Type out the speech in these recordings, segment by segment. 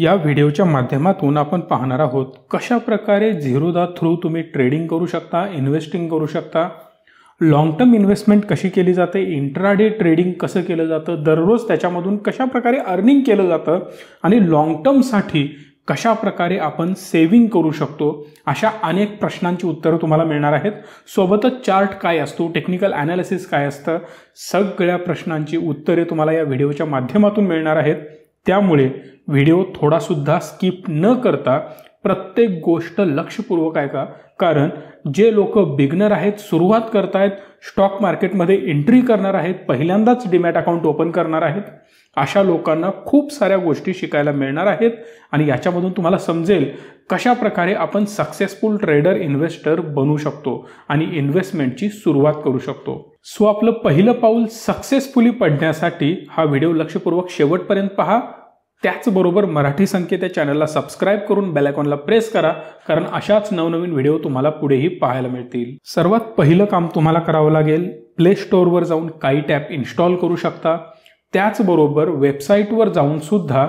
या व्हिडिओच्या माध्यमातून आपण पाहणार आहोत कशा प्रकारे दा थ्रू तुम्ही ट्रेडिंग करू शकता इन्व्हेस्टिंग करू शकता लॉंग टर्म इन्व्हेस्टमेंट कशी केली जाते इंट्राडे ट्रेडिंग कसं केलं जातं दररोज त्याच्यामधून कशा प्रकारे अर्निंग केलं जातं आणि लॉंग टर्मसाठी कशा प्रकारे आपण सेविंग करू शकतो अशा अनेक प्रश्नांची उत्तरं तुम्हाला मिळणार आहेत सोबतच चार्ट काय असतो टेक्निकल ॲनालिसिस काय असतं सगळ्या प्रश्नांची उत्तरे तुम्हाला या व्हिडिओच्या माध्यमातून मिळणार आहेत त्यामुळे व्हिडिओ थोडासुद्धा स्किप न करता प्रत्येक गोष्ट लक्षपूर्वक ऐका कारण जे लोक बिगनर आहेत सुरुवात करतायत स्टॉक मार्केटमध्ये एंट्री करणार आहेत पहिल्यांदाच डिमॅट अकाउंट ओपन करणार आहेत अशा लोकांना खूप साऱ्या गोष्टी शिकायला मिळणार आहेत आणि याच्यामधून तुम्हाला समजेल कशा प्रकारे आपण सक्सेसफुल ट्रेडर इन्व्हेस्टर बनू शकतो आणि इन्व्हेस्टमेंटची सुरुवात करू शकतो सो आपलं पहिलं पाऊल सक्सेसफुली पडण्यासाठी हा व्हिडिओ लक्षपूर्वक शेवटपर्यंत पहा त्याचबरोबर मराठी संकेत या चॅनलला सबस्क्राईब करून बेलायकॉनला प्रेस करा कारण अशाच नवनवीन व्हिडिओ तुम्हाला पुढेही पाहायला मिळतील सर्वात पहिलं काम तुम्हाला करावं लागेल प्ले स्टोअरवर जाऊन काही ॲप इन्स्टॉल करू शकता त्याचबरोबर वेबसाईटवर जाऊन सुद्धा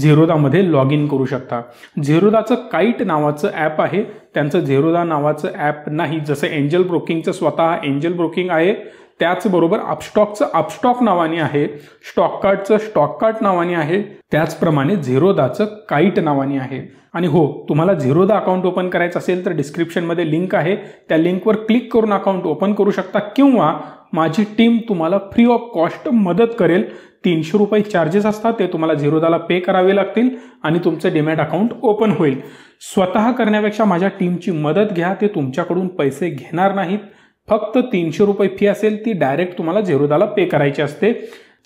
झेरोदामध्ये लॉग इन करू शकता झिरोदाचं काईट नावाचं ॲप आहे त्यांचं झेरोदा नावाचं ॲप नाही जसं एंजल ब्रोकिंगचं स्वतः एंजल ब्रोकिंग आहे त्याचबरोबर अपस्टॉकचं अपस्टॉक नावाने आहे स्टॉककार्टचं स्टॉककार्ट नावाने आहे त्याचप्रमाणे झिरोदाचं काईट नावाने आहे आणि हो तुम्हाला झिरोदा अकाउंट ओपन करायचं असेल तर डिस्क्रिप्शनमध्ये लिंक आहे त्या लिंकवर क्लिक करून अकाउंट ओपन करू शकता किंवा माझी टीम तुम्हाला फ्री ऑफ कॉस्ट मदत करेल तीनशे रुपये चार्जेस असतात ते तुम्हाला झिरोदाला पे करावे लागतील आणि तुमचं डिमॅट अकाउंट ओपन होईल स्वतः करण्यापेक्षा माझ्या टीमची मदत घ्या ते तुमच्याकडून पैसे घेणार नाहीत फक्त तीनशे रुपये फी असेल ती डायरेक्ट तुम्हाला झेरोदाला पे करायची असते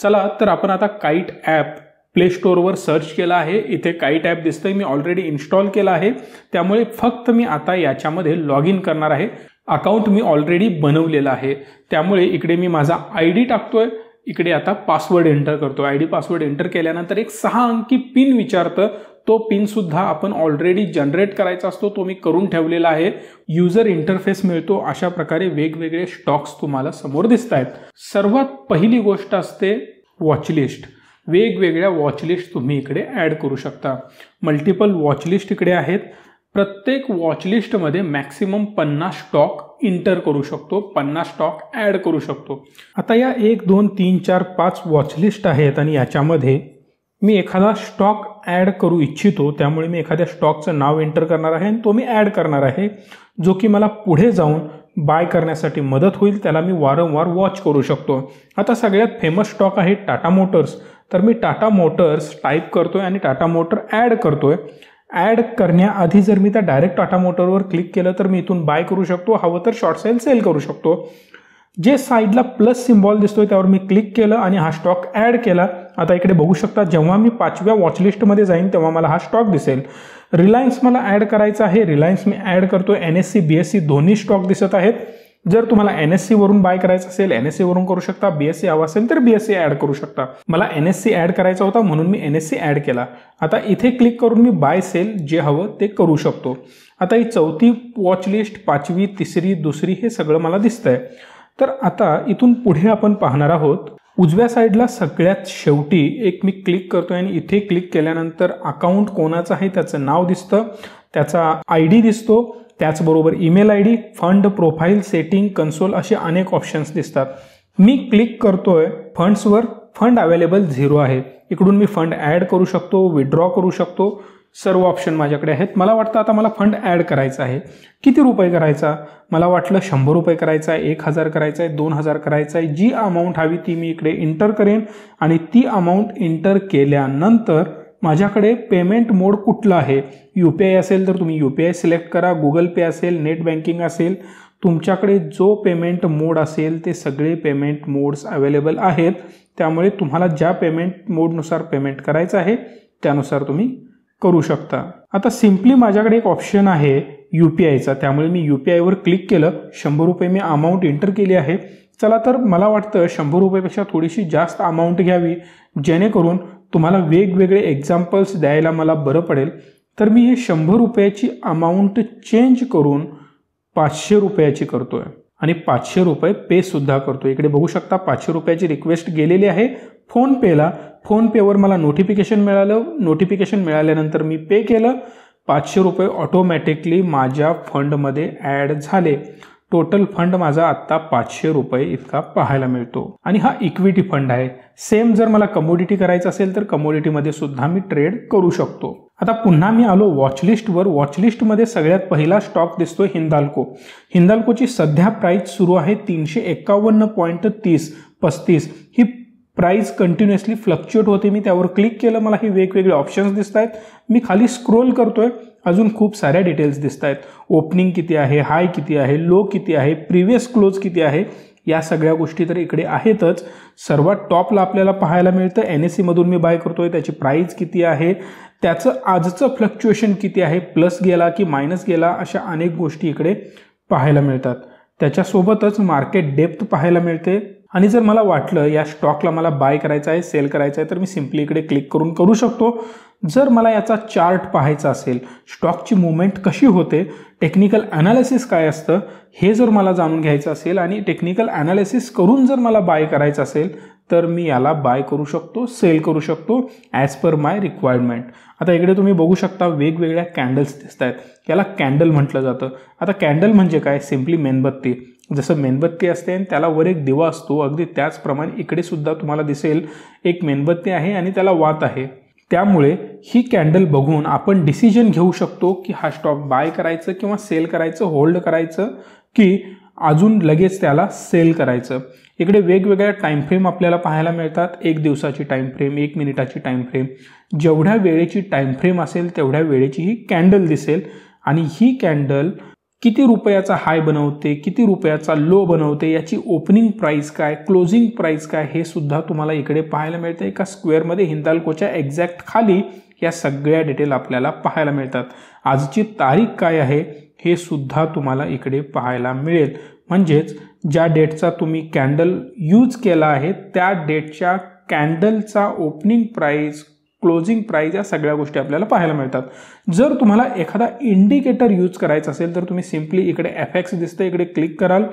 चला तर आपण आता काईट ॲप प्ले स्टोअरवर सर्च केला आहे इथे काईट ॲप दिसतंय मी ऑलरेडी इन्स्टॉल केला आहे त्यामुळे फक्त मी आता याच्यामध्ये लॉग इन करणार आहे अकाउंट मी ऑलरेडी बनवलेला आहे त्यामुळे इकडे मी माझा आय डी टाकतोय इकडे आता पासवर्ड एंटर करतो आय डी पासवर्ड एंटर केल्यानंतर एक सहा अंकी पिन विचारतं तो पिनसुद्धा आपण ऑलरेडी जनरेट करायचा असतो तो मी करून ठेवलेला आहे युजर इंटरफेस मिळतो अशा प्रकारे वेगवेगळे स्टॉक्स तुम्हाला समोर दिसत आहेत सर्वात पहिली गोष्ट असते वॉचलिस्ट वेगवेगळ्या वॉचलिस्ट तुम्ही इकडे ॲड करू शकता मल्टिपल वॉचलिस्ट इकडे आहेत प्रत्येक वॉचलिस्टमध्ये मॅक्सिमम पन्नास स्टॉक इंटर करू शकतो पन्नास स्टॉक ॲड करू शकतो आता या एक दोन तीन चार पाच वॉचलिस्ट आहेत आणि याच्यामध्ये मी एखादा स्टॉक ॲड करू इच्छितो त्यामुळे मी एखाद्या स्टॉकचं नाव एंटर करणार आहे आणि तो मी ॲड करणार आहे जो की मला पुढे जाऊन बाय करण्यासाठी मदत होईल त्याला मी वारंवार वॉच करू शकतो आता सगळ्यात फेमस स्टॉक आहे टाटा मोटर्स तर मी टाटा मोटर्स टाईप करतो आहे आणि टाटा मोटर ॲड करतो आहे ॲड करण्याआधी जर मी त्या डायरेक्ट टाटा मोटरवर क्लिक केलं तर मी इथून बाय करू शकतो हवं तर शॉर्ट सेल सेल करू शकतो जे साईडला प्लस सिम्बॉल दिसतोय त्यावर मी क्लिक केलं आणि हा स्टॉक ॲड केला आता इकडे बघू शकता जेव्हा मी पाचव्या वॉचलिस्टमध्ये जाईन तेव्हा मला हा स्टॉक दिसेल रिलायन्स मला ॲड करायचा आहे रिलायन्स मी ॲड करतो N S C B S C दोन्ही स्टॉक दिसत आहेत जर तुम्हाला एन एस सीवरून बाय करायचं असेल एन एस सीवरून करू शकता बी एस सी हवा असेल तर बी एस सी ॲड करू शकता मला एन एस सी ॲड करायचा होता म्हणून मी एन एस सी ॲड केला आता इथे क्लिक करून मी बाय सेल जे हवं ते करू शकतो आता ही चौथी वॉचलिस्ट पाचवी तिसरी दुसरी हे सगळं मला दिसतंय तर आता इथून पुढे आपण पाहणार आहोत उजव्या साईडला सगळ्यात शेवटी एक मी क्लिक करतो आणि इथे क्लिक केल्यानंतर अकाउंट कोणाचं आहे त्याचं नाव दिसतं त्याचा आय डी दिसतो त्याचबरोबर email I D fund profile setting console असे अनेक ऑप्शन्स दिसतात मी क्लिक करतोय फंड्सवर फंड अवेलेबल झिरो आहे इकडून मी फंड ॲड करू शकतो विड्रॉ करू शकतो सर्व ऑप्शन माझ्याकडे आहेत मला वाटतं आता मला फंड ॲड करायचा आहे किती रुपये करायचा मला वाटलं शंभर रुपये करायचा आहे एक हजार करायचा आहे दोन हजार करायचा आहे जी अमाऊंट हवी ती मी इकडे इंटर करेन आणि ती अमाऊंट इंटर केल्यानंतर माझ्याकडे पेमेंट मोड कुठला आहे यू पी आय असेल तर तुम्ही यू पी आय सिलेक्ट करा गुगल पे असेल नेट बँकिंग असेल तुमच्याकडे जो पेमेंट मोड असेल ते सगळे पेमेंट मोड्स अवेलेबल आहेत त्यामुळे तुम्हाला ज्या पेमेंट मोडनुसार पेमेंट करायचं आहे त्यानुसार तुम्ही करू शकता आता सिम्पली माझ्याकडे एक ऑप्शन आहे यू पी आयचा त्यामुळे मी यू पी आयवर क्लिक केलं शंभर रुपये मी अमाऊंट एंटर केली आहे चला तर मला वाटतं शंभर रुपयेपेक्षा थोडीशी जास्त अमाऊंट घ्यावी जेणेकरून तुम्हाला वेगवेगळे एक्झाम्पल्स द्यायला मला बरं पडेल तर मी हे शंभर रुपयाची अमाऊंट चेंज करून पाचशे रुपयाची करतोय आणि पाचशे रुपये पेसुद्धा करतो इकडे बघू शकता पाचशे रुपयाची रिक्वेस्ट गेलेली आहे फोनपेला फोनपेवर मला नोटिफिकेशन मिळालं नोटिफिकेशन मिळाल्यानंतर मी पे केलं पाचशे रुपये ऑटोमॅटिकली माझ्या फंडमध्ये ॲड झाले टोटल फंड माझा आत्ता पाचशे रुपये इतका पाहायला मिळतो आणि हा इक्विटी फंड आहे सेम जर मला कमोडिटी करायचं असेल तर कमोडिटीमध्ये सुद्धा मी ट्रेड करू शकतो आता पुन्हा मी आलो वॉचलिस्टवर वॉचलिस्टमध्ये सगळ्यात पहिला स्टॉक दिसतो हिंदाल्को हिंदाल्कोची सध्या प्राईस सुरू आहे तीनशे एक्कावन्न पॉईंट तीस पस्तीस ही प्राईस कंटिन्युअसली फ्लक्च्युएट होते मी त्यावर क्लिक केलं मला हे वेगवेगळे ऑप्शन्स दिसत आहेत मी खाली स्क्रोल करतोय अजून खूप साऱ्या डिटेल्स दिसत आहेत ओपनिंग किती आहे हाय किती आहे लो किती आहे प्रीवियस क्लोज किती आहे या सगळ्या गोष्टी तर इकडे आहेतच सर्वात टॉपला आपल्याला पाहायला मिळतं एन एस सीमधून मी बाय करतोय त्याची प्राईज किती आहे त्याचं आजचं फ्लक्च्युएशन किती आहे प्लस गेला की मायनस गेला अशा अनेक गोष्टी इकडे पाहायला मिळतात त्याच्यासोबतच मार्केट डेप्थ पाहायला मिळते आणि जर मला वाटलं या स्टॉकला मला बाय करायचं आहे सेल करायचं आहे तर मी सिम्पली इकडे क्लिक करून करू शकतो जर मला याचा चार्ट पाहायचा असेल स्टॉकची मुवमेंट कशी होते टेक्निकल ॲनालिसिस काय असतं हे जर मला जाणून घ्यायचं असेल आणि टेक्निकल ॲनालिसिस करून जर मला बाय करायचं असेल तर मी याला बाय करू शकतो सेल करू शकतो ॲज पर माय रिक्वायरमेंट आता इकडे तुम्ही बघू शकता वेगवेगळ्या कॅन्डल्स दिसत आहेत याला कॅन्डल म्हटलं जातं आता कॅन्डल म्हणजे काय सिम्पली मेणबत्ती जसं मेणबत्ती असते आणि त्याला वर एक दिवा असतो अगदी त्याचप्रमाणे इकडे सुद्धा तुम्हाला दिसेल एक मेणबत्ती आहे आणि त्याला वात आहे त्यामुळे ही कॅन्डल बघून आपण डिसिजन घेऊ शकतो की हा स्टॉक बाय करायचं किंवा सेल करायचं होल्ड करायचं की अजून लगेच त्याला सेल करायचं इकडे वेगवेगळ्या टाईम फ्रेम आपल्याला पाहायला मिळतात एक दिवसाची टाइम फ्रेम एक मिनिटाची टाइम फ्रेम जेवढ्या वेळेची टाइम फ्रेम असेल तेवढ्या वेळेची ही कॅन्डल दिसेल आणि ही कॅन्डल किती रुपयाचा हाय बनवते किती रुपयाचा लो बनवते याची ओपनिंग प्राईस काय क्लोजिंग प्राइस काय हे सुद्धा तुम्हाला इकडे पाहायला मिळते एका स्क्वेअरमध्ये हिंदाल्कोच्या एक्झॅक्ट खाली या सगळ्या डिटेल आपल्याला पाहायला मिळतात आजची तारीख काय आहे हे सुद्धा तुम्हाला इकडे पाहायला मिळेल म्हणजेच ज्या डेटचा तुम्ही कॅन्डल यूज केला आहे त्या डेटच्या कॅन्डलचा ओपनिंग प्राईज क्लोजिंग प्राईज या सगळ्या गोष्टी आपल्याला पाहायला मिळतात जर तुम्हाला एखादा इंडिकेटर यूज करायचा असेल तर तुम्ही सिम्पली इकडे एफ एक्स दिसतं इकडे क्लिक कराल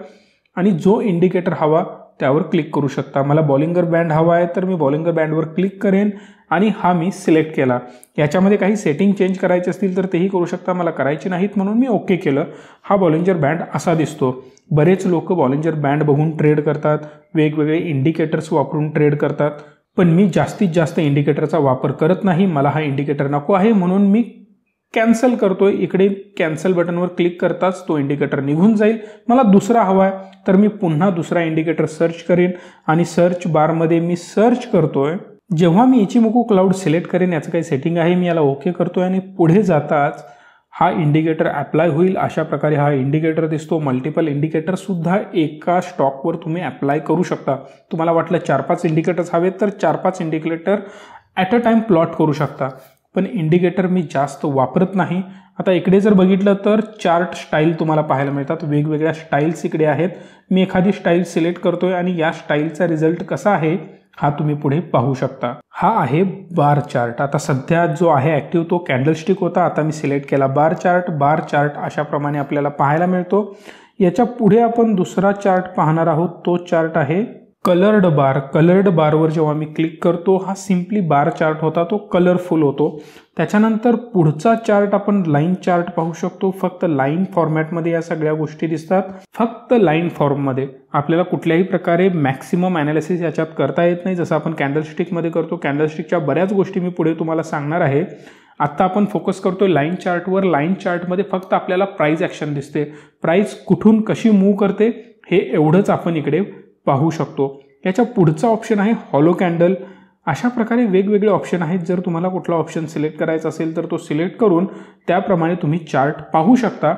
आणि जो इंडिकेटर हवा त्यावर क्लिक करू शकता मला बॉलिंगर बँड हवा आहे तर मी बॉलिंगर बँडवर क्लिक करेन आणि हा मी सिलेक्ट केला याच्यामध्ये काही सेटिंग चेंज करायचे असतील तर तेही करू शकता मला करायचे नाहीत म्हणून मी ओके केलं हा बॉलेंजर बँड असा दिसतो बरेच लोक बॉलेंजर बँड बघून ट्रेड करतात वेगवेगळे इंडिकेटर्स वापरून ट्रेड करतात पण मी जास्तीत जास्त इंडिकेटरचा वापर करत नाही मला हा इंडिकेटर नको आहे म्हणून मी कॅन्सल करतोय इकडे कॅन्सल बटनवर क्लिक करताच तो इंडिकेटर निघून जाईल मला दुसरा हवा आहे तर मी पुन्हा दुसरा इंडिकेटर सर्च करेन आणि सर्च बारमध्ये मी सर्च करतोय जेव्हा मी मुकू क्लाउड सिलेक्ट करेन याचं काही सेटिंग आहे मी याला ओके करतो आहे आणि पुढे जाताच हा इंडिकेटर ॲप्लाय होईल अशा प्रकारे हा इंडिकेटर दिसतो मल्टिपल इंडिकेटरसुद्धा एका स्टॉकवर तुम्ही ॲप्लाय करू शकता तुम्हाला वाटलं चार पाच इंडिकेटर्स हवेत तर चार पाच indicator at a time plot करू शकता पण इंडिकेटर मी जास्त वापरत नाही आता इकडे जर बघितलं तर चार्ट स्टाईल तुम्हाला पाहायला मिळतात वेगवेगळ्या स्टाईल्स इकडे आहेत मी एखादी स्टाईल सिलेक्ट आहे आणि या स्टाईलचा रिझल्ट कसा आहे हा तुम्ही पुढे पाहू शकता हा आहे बार चार्ट आता सध्या जो आहे ऍक्टिव्ह तो कॅन्डलस्टिक होता आता मी सिलेक्ट केला बार चार्ट बार चार्ट अशाप्रमाणे आपल्याला पाहायला मिळतो याच्या पुढे आपण दुसरा चार्ट पाहणार आहोत तो चार्ट आहे कलर्ड बार कलर्ड बारवर जेव्हा मी क्लिक करतो हा सिम्पली बार चार्ट होता तो कलरफुल होतो त्याच्यानंतर पुढचा चार्ट आपण लाईन चार्ट पाहू शकतो फक्त लाईन फॉर्मॅटमध्ये या सगळ्या गोष्टी दिसतात फक्त लाईन फॉर्ममध्ये आपल्याला कुठल्याही प्रकारे मॅक्सिमम ॲनालिसिस याच्यात करता येत नाही जसं आपण कॅन्डलस्टिकमध्ये करतो कॅन्डलस्टिकच्या बऱ्याच गोष्टी मी पुढे तुम्हाला सांगणार आहे आत्ता आपण फोकस करतो लाईन चार्टवर लाईन चार्टमध्ये फक्त आपल्याला प्राईज ॲक्शन दिसते प्राईज कुठून कशी मूव्ह करते हे एवढंच आपण इकडे पाहू शकतो याच्या पुढचा ऑप्शन आहे हॉलो कॅन्डल अशा प्रकारे वेगवेगळे ऑप्शन आहेत जर तुम्हाला कुठला ऑप्शन सिलेक्ट करायचा असेल तर तो सिलेक्ट करून त्याप्रमाणे तुम्ही चार्ट पाहू शकता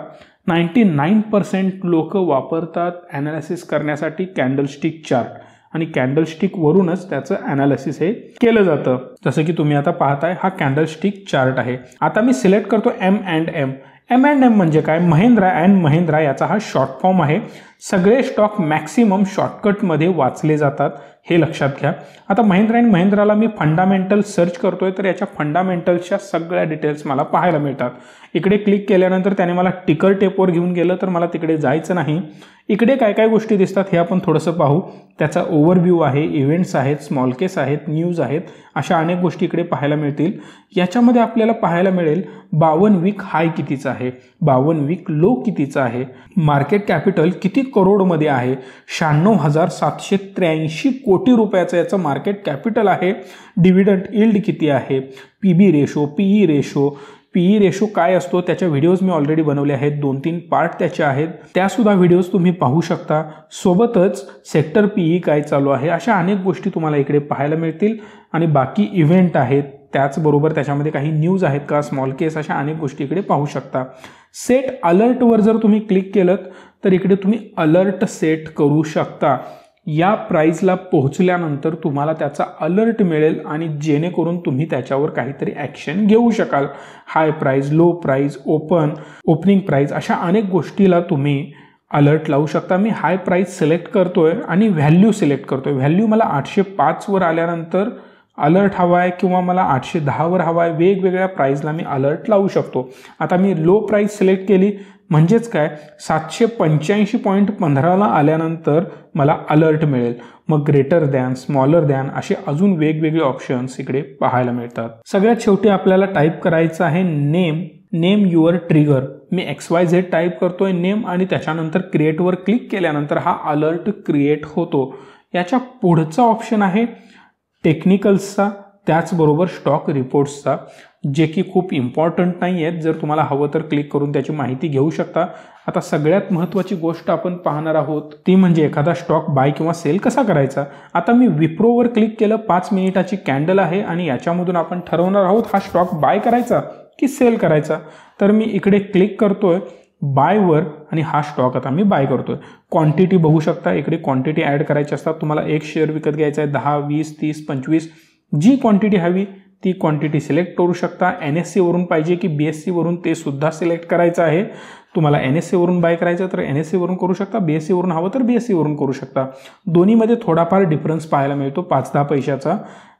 नाईंटी नाईन पर्सेंट लोक वापरतात ॲनालिसिस करण्यासाठी कॅन्डलस्टिक चार्ट आणि कॅन्डलस्टिकवरूनच त्याचं ॲनालिसिस हे केलं जातं जसं की तुम्ही आता पाहताय हा कॅन्डलस्टिक चार्ट आहे आता मी सिलेक्ट करतो M and M M and M म्हणजे काय महेंद्रा अँड महिंद्रा याचा हा शॉर्ट फॉर्म आहे सगळे स्टॉक मॅक्सिमम शॉर्टकटमध्ये वाचले जातात हे लक्षात घ्या आता महिंद्रा अँड महिंद्राला मी फंडामेंटल सर्च करतोय तर याच्या फंडामेंटल्सच्या सगळ्या डिटेल्स मला पाहायला मिळतात इकडे क्लिक केल्यानंतर त्याने मला टिकर टेपवर घेऊन गेलं तर मला तिकडे जायचं नाही इकडे काय काय गोष्टी दिसतात हे आपण थोडंसं पाहू त्याचा ओव्हरव्ह्यू आहे इव्हेंट्स आहेत स्मॉल केस आहेत न्यूज आहेत अशा अनेक गोष्टी इकडे पाहायला मिळतील याच्यामध्ये आपल्याला पाहायला मिळेल बावन वीक हाय कितीचा आहे बावन वीक लो कितीचा आहे मार्केट कॅपिटल किती करोडमध्ये आहे शहाण्णव हजार सातशे त्र्याऐंशी कोटी रुपयाचं याचं मार्केट कॅपिटल आहे डिव्हिडंट इल्ड किती आहे P B ratio PE ratio PE ratio काय असतो त्याच्या व्हिडिओज मी ऑलरेडी बनवले आहेत दोन तीन पार्ट त्याचे आहेत त्यासुद्धा व्हिडिओज तुम्ही पाहू शकता सोबतच सेक्टर पीई e काय चालू आहे अशा अनेक गोष्टी तुम्हाला इकडे पाहायला मिळतील आणि बाकी इव्हेंट आहेत त्याचबरोबर त्याच्यामध्ये काही न्यूज आहेत का स्मॉल केस अशा अनेक गोष्टी इकडे पाहू शकता सेट अलर्टवर जर तुम्ही क्लिक केलं तर इकडे तुम्ही अलर्ट सेट करू शकता या प्राईजला पोहोचल्यानंतर तुम्हाला त्याचा अलर्ट मिळेल आणि जेणेकरून तुम्ही त्याच्यावर काहीतरी ॲक्शन घेऊ शकाल high price low price open opening price अशा अनेक गोष्टीला तुम्ही अलर्ट लावू शकता मी हाय प्राईज सिलेक्ट करतो आहे आणि व्हॅल्यू सिलेक्ट करतो आहे व्हॅल्यू मला आठशे पाचवर आल्यानंतर अलर्ट हवा आहे किंवा मला आठशे दहावर हवा आहे वेगवेगळ्या प्राईजला मी अलर्ट लावू शकतो आता मी लो प्राईज सिलेक्ट केली म्हणजेच काय सातशे पंच्याऐंशी पॉईंट पंधराला आल्यानंतर मला अलर्ट मिळेल मग ग्रेटर दॅन स्मॉलर दॅन असे अजून वेगवेगळे ऑप्शन्स इकडे पाहायला मिळतात सगळ्यात शेवटी आपल्याला टाईप करायचं आहे नेम नेम युअर ट्रिगर मी एक्स वाय झेड टाईप करतोय नेम आणि त्याच्यानंतर क्रिएटवर क्लिक केल्यानंतर हा अलर्ट क्रिएट होतो याच्या पुढचा ऑप्शन आहे टेक्निकल्सचा त्याचबरोबर स्टॉक रिपोर्ट्सचा जे की खूप इम्पॉर्टंट नाही आहेत जर तुम्हाला हवं तर क्लिक करून त्याची माहिती घेऊ शकता आता सगळ्यात महत्त्वाची गोष्ट आपण पाहणार आहोत ती म्हणजे एखादा स्टॉक बाय किंवा सेल कसा करायचा आता मी विप्रोवर क्लिक केलं पाच मिनिटाची कॅन्डल आहे आणि याच्यामधून आपण ठरवणार आहोत हा स्टॉक बाय करायचा की सेल करायचा तर मी इकडे क्लिक करतोय बायवर आणि हा स्टॉक आता मी बाय करतो आहे क्वांटिटी बघू शकता इकडे क्वांटिटी ॲड करायची असतात तुम्हाला एक शेअर विकत घ्यायचा आहे दहा वीस तीस पंचवीस जी क्वांटिटी हवी ती क्वांटिटी सिलेक्ट करू शकता एन एस सीवरून पाहिजे की बी एस सीवरून ते सुद्धा सिलेक्ट करायचं आहे तुम्हाला एन एस सीवरून बाय करायचं तर एन एस सीवरून करू शकता बी एस सीवरून हवं तर बी एस सीवरून करू शकता दोन्हीमध्ये थोडाफार डिफरन्स पाहायला मिळतो पाच दहा पैशाचा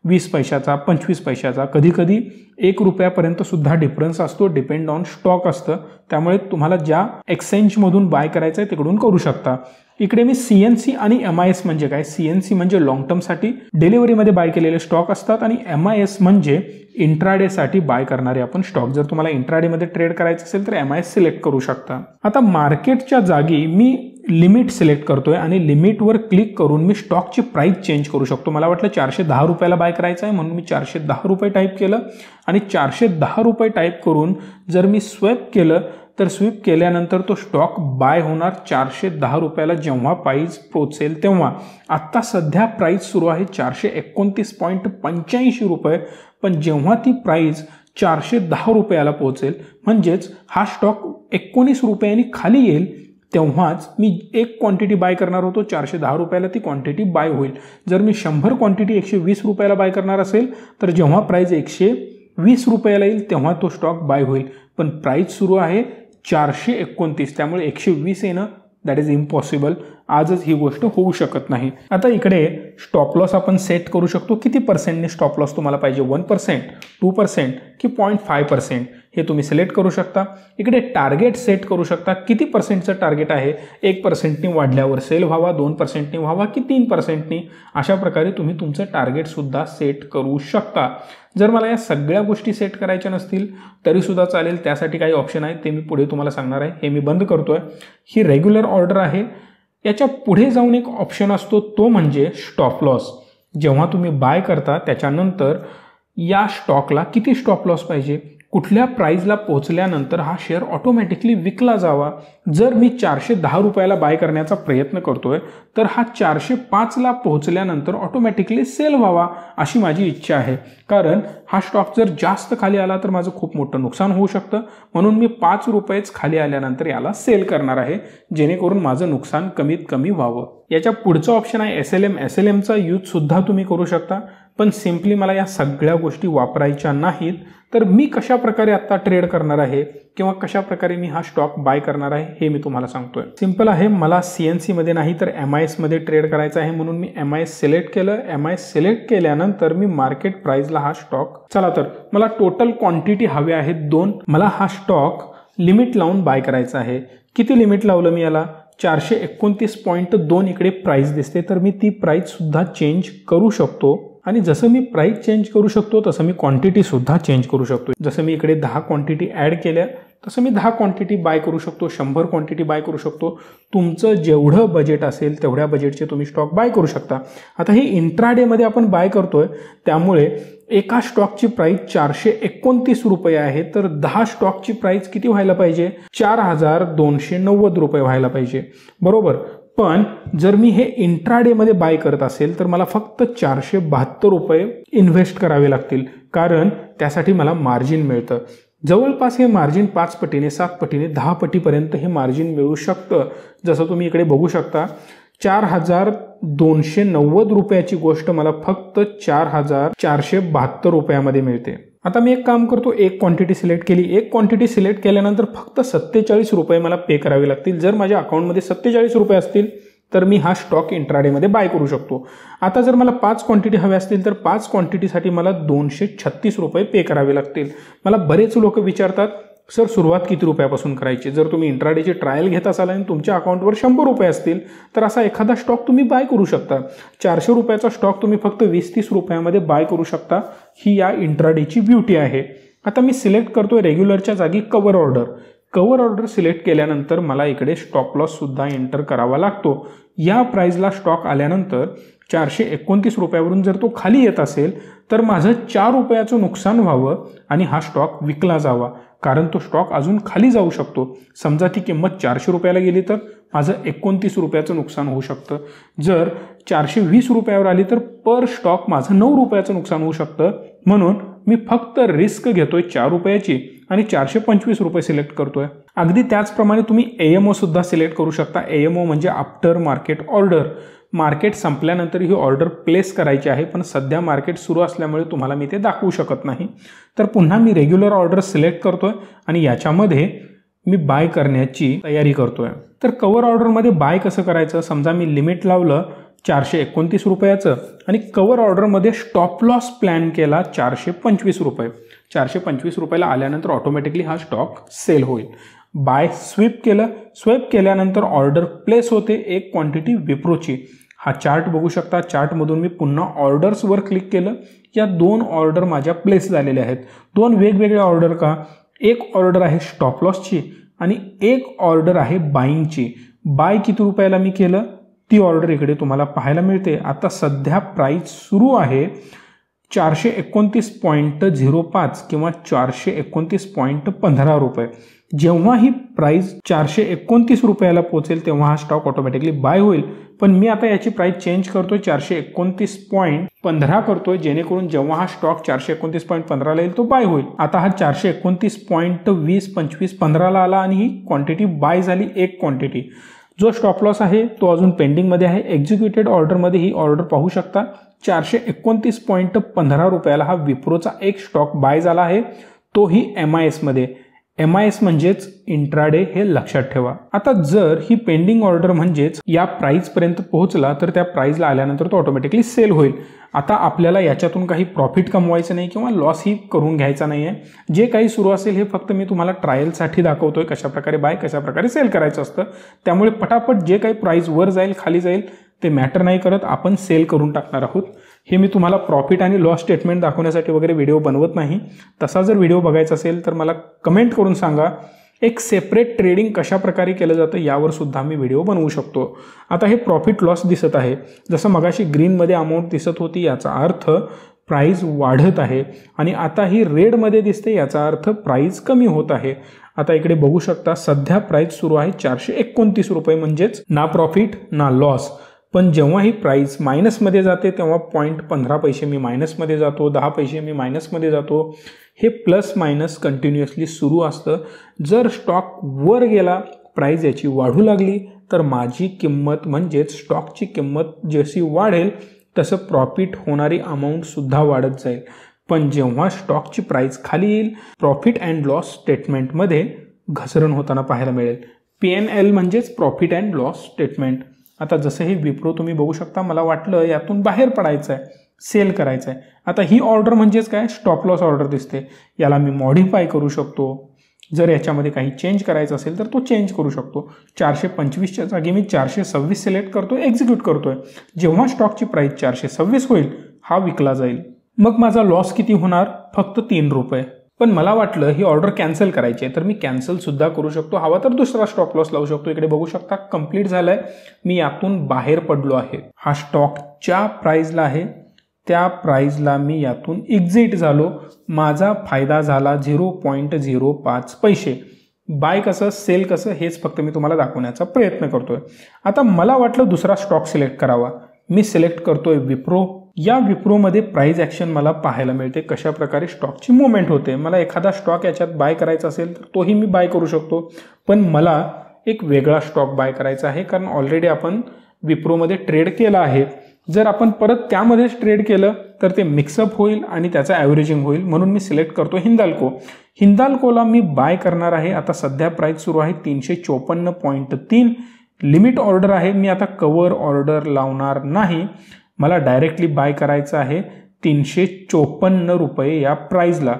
वीस पैशाचा पंचवीस पैशाचा कधीकधी एक रुपयापर्यंत सुद्धा डिफरन्स असतो डिपेंड ऑन स्टॉक असतं त्यामुळे तुम्हाला ज्या एक्सचेंजमधून बाय करायचं आहे तिकडून करू शकता इकडे मी सीएनसी आणि एम आय एस म्हणजे काय सीएनसी म्हणजे लॉंग टर्मसाठी डिलिव्हरीमध्ये बाय केलेले स्टॉक असतात आणि एम आय एस म्हणजे इंट्राडेसाठी बाय करणारे आपण स्टॉक जर तुम्हाला इंट्राडेमध्ये ट्रेड करायचं असेल तर एम आय एस सिलेक्ट करू शकता आता मार्केटच्या जागी मी लिमिट सिलेक्ट करतोय आणि लिमिटवर क्लिक करून मी स्टॉकची प्राइस चेंज करू शकतो मला वाटलं चारशे दहा रुपयाला बाय करायचं आहे म्हणून मी चारशे दहा रुपये टाईप केलं आणि चारशे दहा रुपये टाईप करून जर मी स्वॅप केलं तर स्वीप केल्यानंतर तो स्टॉक बाय होणार चारशे दहा रुपयाला जेव्हा प्राईज पोचेल तेव्हा आत्ता सध्या प्राईज सुरू आहे चारशे एकोणतीस पॉईंट पंच्याऐंशी रुपये पण जेव्हा ती प्राईज चारशे दहा रुपयाला पोचेल म्हणजेच हा स्टॉक एकोणीस रुपयांनी खाली येईल तेव्हाच मी एक क्वांटिटी बाय करणार होतो चारशे दहा रुपयाला ती क्वांटिटी बाय होईल जर मी शंभर क्वांटिटी एकशे वीस रुपयाला बाय करणार असेल तर जेव्हा प्राईज एकशे वीस रुपयाला येईल तेव्हा तो स्टॉक बाय होईल पण प्राईज सुरू आहे चारशे एकोणतीस त्यामुळे एकशे वीस येणं दॅट इज इम्पॉसिबल आजच ही गोष्ट होऊ शकत नाही आता इकडे स्टॉप लॉस आपण सेट करू शकतो किती पर्सेंटने स्टॉप लॉस तुम्हाला पाहिजे वन पर्सेंट टू पर्सेंट की पॉईंट फाय पर्सेंट हे तुम्ही सिलेक्ट करू शकता इकडे टार्गेट सेट करू शकता किती पर्सेंटचं टार्गेट आहे एक पर्सेंटनी वाढल्यावर सेल व्हावा दोन पर्सेंटनी व्हावा की तीन पर्सेंटनी अशा प्रकारे तुम्ही तुमचं टार्गेटसुद्धा सेट करू शकता जर मला या सगळ्या गोष्टी सेट करायच्या नसतील तरीसुद्धा चालेल त्यासाठी काही ऑप्शन आहेत ते मी पुढे तुम्हाला सांगणार आहे हे मी बंद करतो आहे ही रेग्युलर ऑर्डर आहे याच्या पुढे जाऊन एक ऑप्शन असतो तो म्हणजे स्टॉप लॉस जेव्हा तुम्ही बाय करता त्याच्यानंतर या स्टॉकला किती स्टॉप लॉस पाहिजे कुठल्या प्राईजला पोहोचल्यानंतर हा शेअर ऑटोमॅटिकली विकला जावा जर मी चारशे दहा रुपयाला बाय करण्याचा प्रयत्न करतोय तर हा चारशे पाचला पोहोचल्यानंतर ऑटोमॅटिकली सेल व्हावा अशी माझी इच्छा आहे कारण हा स्टॉक जर जास्त खाली आला तर माझं खूप मोठं नुकसान होऊ शकतं म्हणून मी पाच रुपयेच खाली आल्यानंतर याला सेल करणार आहे जेणेकरून माझं नुकसान कमीत कमी व्हावं याच्या पुढचं ऑप्शन आहे S L M S L एमचा यूजसुद्धा तुम्ही करू शकता पण सिम्पली मला या सगळ्या गोष्टी वापरायच्या नाहीत तर मी कशा प्रकारे आत्ता ट्रेड करणार आहे किंवा कशा प्रकारे मी हा स्टॉक बाय करणार आहे हे मी तुम्हाला सांगतोय सिम्पल आहे मला सी एन सीमध्ये नाही तर एम आय एसमध्ये ट्रेड करायचा आहे म्हणून मी एम आय एस सिलेक्ट केलं एम आय एस सिलेक्ट केल्यानंतर मी मार्केट प्राईजला हा स्टॉक चला तर मला टोटल क्वांटिटी हवी आहेत दोन मला हा स्टॉक लिमिट लावून बाय करायचा आहे किती लिमिट लावलं मी याला चारशे एकोणतीस पॉईंट दोन इकडे प्राईज दिसते तर मी ती सुद्धा चेंज करू शकतो आणि जसं मी प्राईस चेंज करू शकतो तसं मी क्वांटिटी सुद्धा चेंज करू शकतो जसं मी इकडे दहा क्वांटिटी ॲड केल्या तसं मी दहा क्वांटिटी बाय करू शकतो शंभर क्वांटिटी बाय करू शकतो तुमचं जेवढं बजेट असेल तेवढ्या बजेटचे तुम्ही स्टॉक बाय करू शकता आता हे इंट्राडेमध्ये आपण बाय करतोय त्यामुळे एका स्टॉकची प्राईस चारशे एकोणतीस रुपये आहे तर दहा स्टॉकची प्राईस किती व्हायला पाहिजे चार हजार दोनशे नव्वद रुपये व्हायला पाहिजे बरोबर पण जर मी हे इंट्राडेमध्ये बाय करत असेल तर मला फक्त चारशे बहात्तर रुपये इन्व्हेस्ट करावे लागतील कारण त्यासाठी मला मार्जिन मिळतं जवळपास हे मार्जिन पाच पटीने सात पटीने दहा पटीपर्यंत हे मार्जिन मिळू शकतं जसं तुम्ही इकडे बघू शकता चार हजार दोनशे नव्वद रुपयाची गोष्ट मला फक्त चार हजार चारशे बहात्तर रुपयामध्ये मिळते आता मी एक काम करतो एक क्वांटिटी सिलेक्ट केली एक क्वांटिटी सिलेक्ट केल्यानंतर फक्त सत्तेचाळीस रुपये मला पे करावे लागतील जर माझ्या अकाउंटमध्ये सत्तेचाळीस रुपये असतील तर मी हा स्टॉक इंट्राडेमध्ये बाय करू शकतो आता जर मला पाच क्वांटिटी हवी असतील तर पाच क्वांटिटीसाठी मला दोनशे छत्तीस रुपये पे करावे लागतील मला बरेच लोक विचारतात सर सुरुवात किती रुपयापासून करायची जर तुम्ही इंट्राडेची ट्रायल घेत असाल आणि तुमच्या अकाउंटवर शंभर रुपये असतील तर असा एखादा स्टॉक तुम्ही बाय करू शकता चारशे रुपयाचा स्टॉक तुम्ही फक्त वीस तीस रुपयामध्ये बाय करू शकता ही या इंट्राडेची ब्युटी आहे आता मी सिलेक्ट करतो रेग्युलरच्या जागी cover order cover order select केल्यानंतर मला इकडे स्टॉप लॉससुद्धा एंटर करावा लागतो या प्राईजला स्टॉक आल्यानंतर चारशे एकोणतीस रुपयावरून जर तो खाली येत असेल तर माझं चार रुपयाचं नुकसान व्हावं आणि हा स्टॉक विकला जावा कारण तो स्टॉक अजून खाली जाऊ शकतो समजा ती किंमत चारशे रुपयाला गेली तर माझं एकोणतीस रुपयाचं नुकसान होऊ शकतं जर चारशे वीस रुपयावर आली तर पर स्टॉक माझं नऊ रुपयाचं नुकसान होऊ शकतं म्हणून मी फक्त रिस्क घेतोय चार रुपयाची आणि चारशे पंचवीस रुपये सिलेक्ट करतोय अगदी त्याचप्रमाणे तुम्ही एएमओ सुद्धा सिलेक्ट करू शकता एएमओ म्हणजे आफ्टर मार्केट ऑर्डर मार्केट संपल्यानंतर ही ऑर्डर प्लेस करायची आहे पण सध्या मार्केट सुरू असल्यामुळे तुम्हाला मी ते दाखवू शकत नाही तर पुन्हा मी रेग्युलर ऑर्डर सिलेक्ट करतो आहे आणि याच्यामध्ये मी बाय करण्याची तयारी करतो आहे तर कवर ऑर्डरमध्ये बाय कसं करायचं समजा मी लिमिट लावलं चारशे एकोणतीस रुपयाचं आणि कवर ऑर्डरमध्ये स्टॉप लॉस प्लॅन केला चारशे पंचवीस रुपये चारशे पंचवीस रुपयाला आल्यानंतर ऑटोमॅटिकली हा स्टॉक सेल होईल बाय स्वीप केलं स्वेप केल्यानंतर ऑर्डर प्लेस होते एक क्वांटिटी विप्रोची हा चार्ट बघू शकता चार्टमधून मी पुन्हा ऑर्डर्सवर क्लिक केलं या दोन ऑर्डर माझ्या प्लेस झालेल्या आहेत दोन वेगवेगळ्या ऑर्डर का एक ऑर्डर आहे स्टॉप लॉसची आणि एक ऑर्डर आहे बाईंगची बाय किती रुपयाला मी केलं ती ऑर्डर इकडे तुम्हाला पाहायला मिळते आता सध्या प्राईस सुरू आहे चारशे एकोणतीस पॉईंट झिरो पाच किंवा चारशे एकोणतीस पॉईंट पंधरा रुपये जेव्हा ही प्राईस चारशे एकोणतीस रुपयाला पोहोचेल तेव्हा हा स्टॉक ऑटोमॅटिकली बाय होईल पण मी आता याची प्राइस चेंज करतो चारशे एकोणतीस पॉईंट पंधरा करतोय जेणेकरून जेव्हा हा स्टॉक चारशे एकोणतीस पॉईंट पंधराला येईल तो बाय होईल आता हा चारशे एकोणतीस पॉईंट वीस पंचवीस पंधराला आला आणि ही क्वांटिटी बाय झाली एक क्वांटिटी जो स्टॉप लॉस आहे तो अजून पेंडिंगमध्ये आहे एक्झिक्युटेड ऑर्डरमध्ये ही ऑर्डर पाहू शकता चारशे एकोणतीस पॉईंट पंधरा रुपयाला हा विप्रोचा एक स्टॉक बाय झाला आहे तोही एम आय एसमध्ये एम आय एस म्हणजेच इंट्राडे हे लक्षात ठेवा आता जर ही पेंडिंग ऑर्डर म्हणजेच या प्राईजपर्यंत पोहोचला तर त्या प्राईजला आल्यानंतर तो ऑटोमॅटिकली सेल होईल आता आपल्याला याच्यातून काही प्रॉफिट कमवायचं नाही किंवा लॉसही करून घ्यायचा नाही आहे जे काही सुरू असेल हे फक्त मी तुम्हाला ट्रायलसाठी दाखवतोय कशाप्रकारे बाय कशाप्रकारे सेल करायचं असतं त्यामुळे पटापट जे काही प्राईज वर जाईल खाली जाईल ते मॅटर नाही करत आपण सेल करून टाकणार आहोत हे मी तुम्हाला प्रॉफिट आणि लॉस स्टेटमेंट दाखवण्यासाठी वगैरे व्हिडिओ बनवत नाही तसा जर व्हिडिओ बघायचा असेल तर मला कमेंट करून सांगा एक सेपरेट ट्रेडिंग कशा प्रकारे केलं जातं यावर सुद्धा मी व्हिडिओ बनवू शकतो आता हे प्रॉफिट लॉस दिसत आहे जसं मगाशी ग्रीनमध्ये अमाऊंट दिसत होती याचा अर्थ प्राईज वाढत आहे आणि आता ही रेडमध्ये दिसते याचा अर्थ प्राईज कमी होत आहे आता इकडे बघू शकता सध्या प्राईज सुरू आहे चारशे एकोणतीस रुपये म्हणजेच ना प्रॉफिट ना लॉस पण जेव्हा ही प्राईस मायनसमध्ये जाते तेव्हा पॉईंट पंधरा पैसे मी मायनसमध्ये जातो दहा पैसे मी मायनसमध्ये जातो हे प्लस मायनस कंटिन्युअसली सुरू असतं जर स्टॉक वर गेला प्राईज याची वाढू लागली तर माझी किंमत म्हणजेच स्टॉकची किंमत जशी वाढेल तसं प्रॉफिट होणारी अमाऊंटसुद्धा वाढत जाईल पण जेव्हा स्टॉकची प्राईज खाली येईल प्रॉफिट अँड लॉस स्टेटमेंटमध्ये घसरण होताना पाहायला मिळेल पी एन एल म्हणजेच प्रॉफिट अँड लॉस स्टेटमेंट आता जसं हे विप्रो तुम्ही बघू शकता मला वाटलं यातून बाहेर पडायचं आहे सेल करायचं आहे आता ही ऑर्डर म्हणजेच काय स्टॉप लॉस ऑर्डर दिसते याला मी मॉडिफाय करू शकतो जर याच्यामध्ये काही चेंज करायचं असेल तर तो चेंज करू शकतो चारशे पंचवीसच्या जागी मी चारशे सव्वीस सिलेक्ट करतो एक्झिक्यूट करतोय जेव्हा स्टॉकची प्राईस चारशे सव्वीस होईल हा विकला जाईल मग माझा लॉस किती होणार फक्त तीन रुपये पण मला वाटलं ही ऑर्डर कॅन्सल करायची आहे तर मी कॅन्सलसुद्धा करू शकतो हवा तर दुसरा स्टॉप लॉस लावू शकतो इकडे बघू शकता कम्प्लीट झाला आहे मी यातून बाहेर पडलो आहे हा स्टॉक ज्या प्राईजला आहे त्या प्राईजला मी यातून एक्झिट झालो माझा फायदा झाला झिरो पॉईंट झिरो पाच पैसे बाय कसं सेल कसं हेच फक्त मी तुम्हाला दाखवण्याचा प्रयत्न करतोय आता मला वाटलं दुसरा स्टॉक सिलेक्ट करावा मी सिलेक्ट करतोय विप्रो या विप्रोमध्ये प्राईज ॲक्शन मला पाहायला मिळते कशा प्रकारे स्टॉकची मुवमेंट होते मला एखादा स्टॉक याच्यात बाय करायचा असेल तर तोही मी बाय करू शकतो पण मला एक वेगळा स्टॉक बाय करायचा आहे कारण ऑलरेडी आपण विप्रोमध्ये ट्रेड केला आहे जर आपण परत त्यामध्येच ट्रेड केलं तर ते मिक्सअप होईल आणि त्याचं ॲव्हरेजिंग होईल म्हणून मी सिलेक्ट करतो हिंदाल्को हिंदाल्कोला मी बाय करणार आहे आता सध्या प्राईस सुरू आहे तीनशे चोपन्न पॉईंट तीन लिमिट ऑर्डर आहे मी आता कवर ऑर्डर लावणार नाही मला डायरेक्टली बाय करायचं आहे तीनशे चोपन्न रुपये या प्राईजला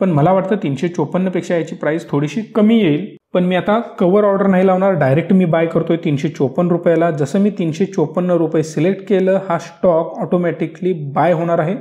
पण मला वाटतं तीनशे चोपन्नपेक्षा याची प्राईस थोडीशी कमी येईल पण मी आता कवर ऑर्डर नाही लावणार डायरेक्ट मी बाय करतोय तीनशे चोपन्न रुपयाला जसं मी तीनशे चोपन्न रुपये सिलेक्ट केलं हा स्टॉक ऑटोमॅटिकली बाय होणार आहे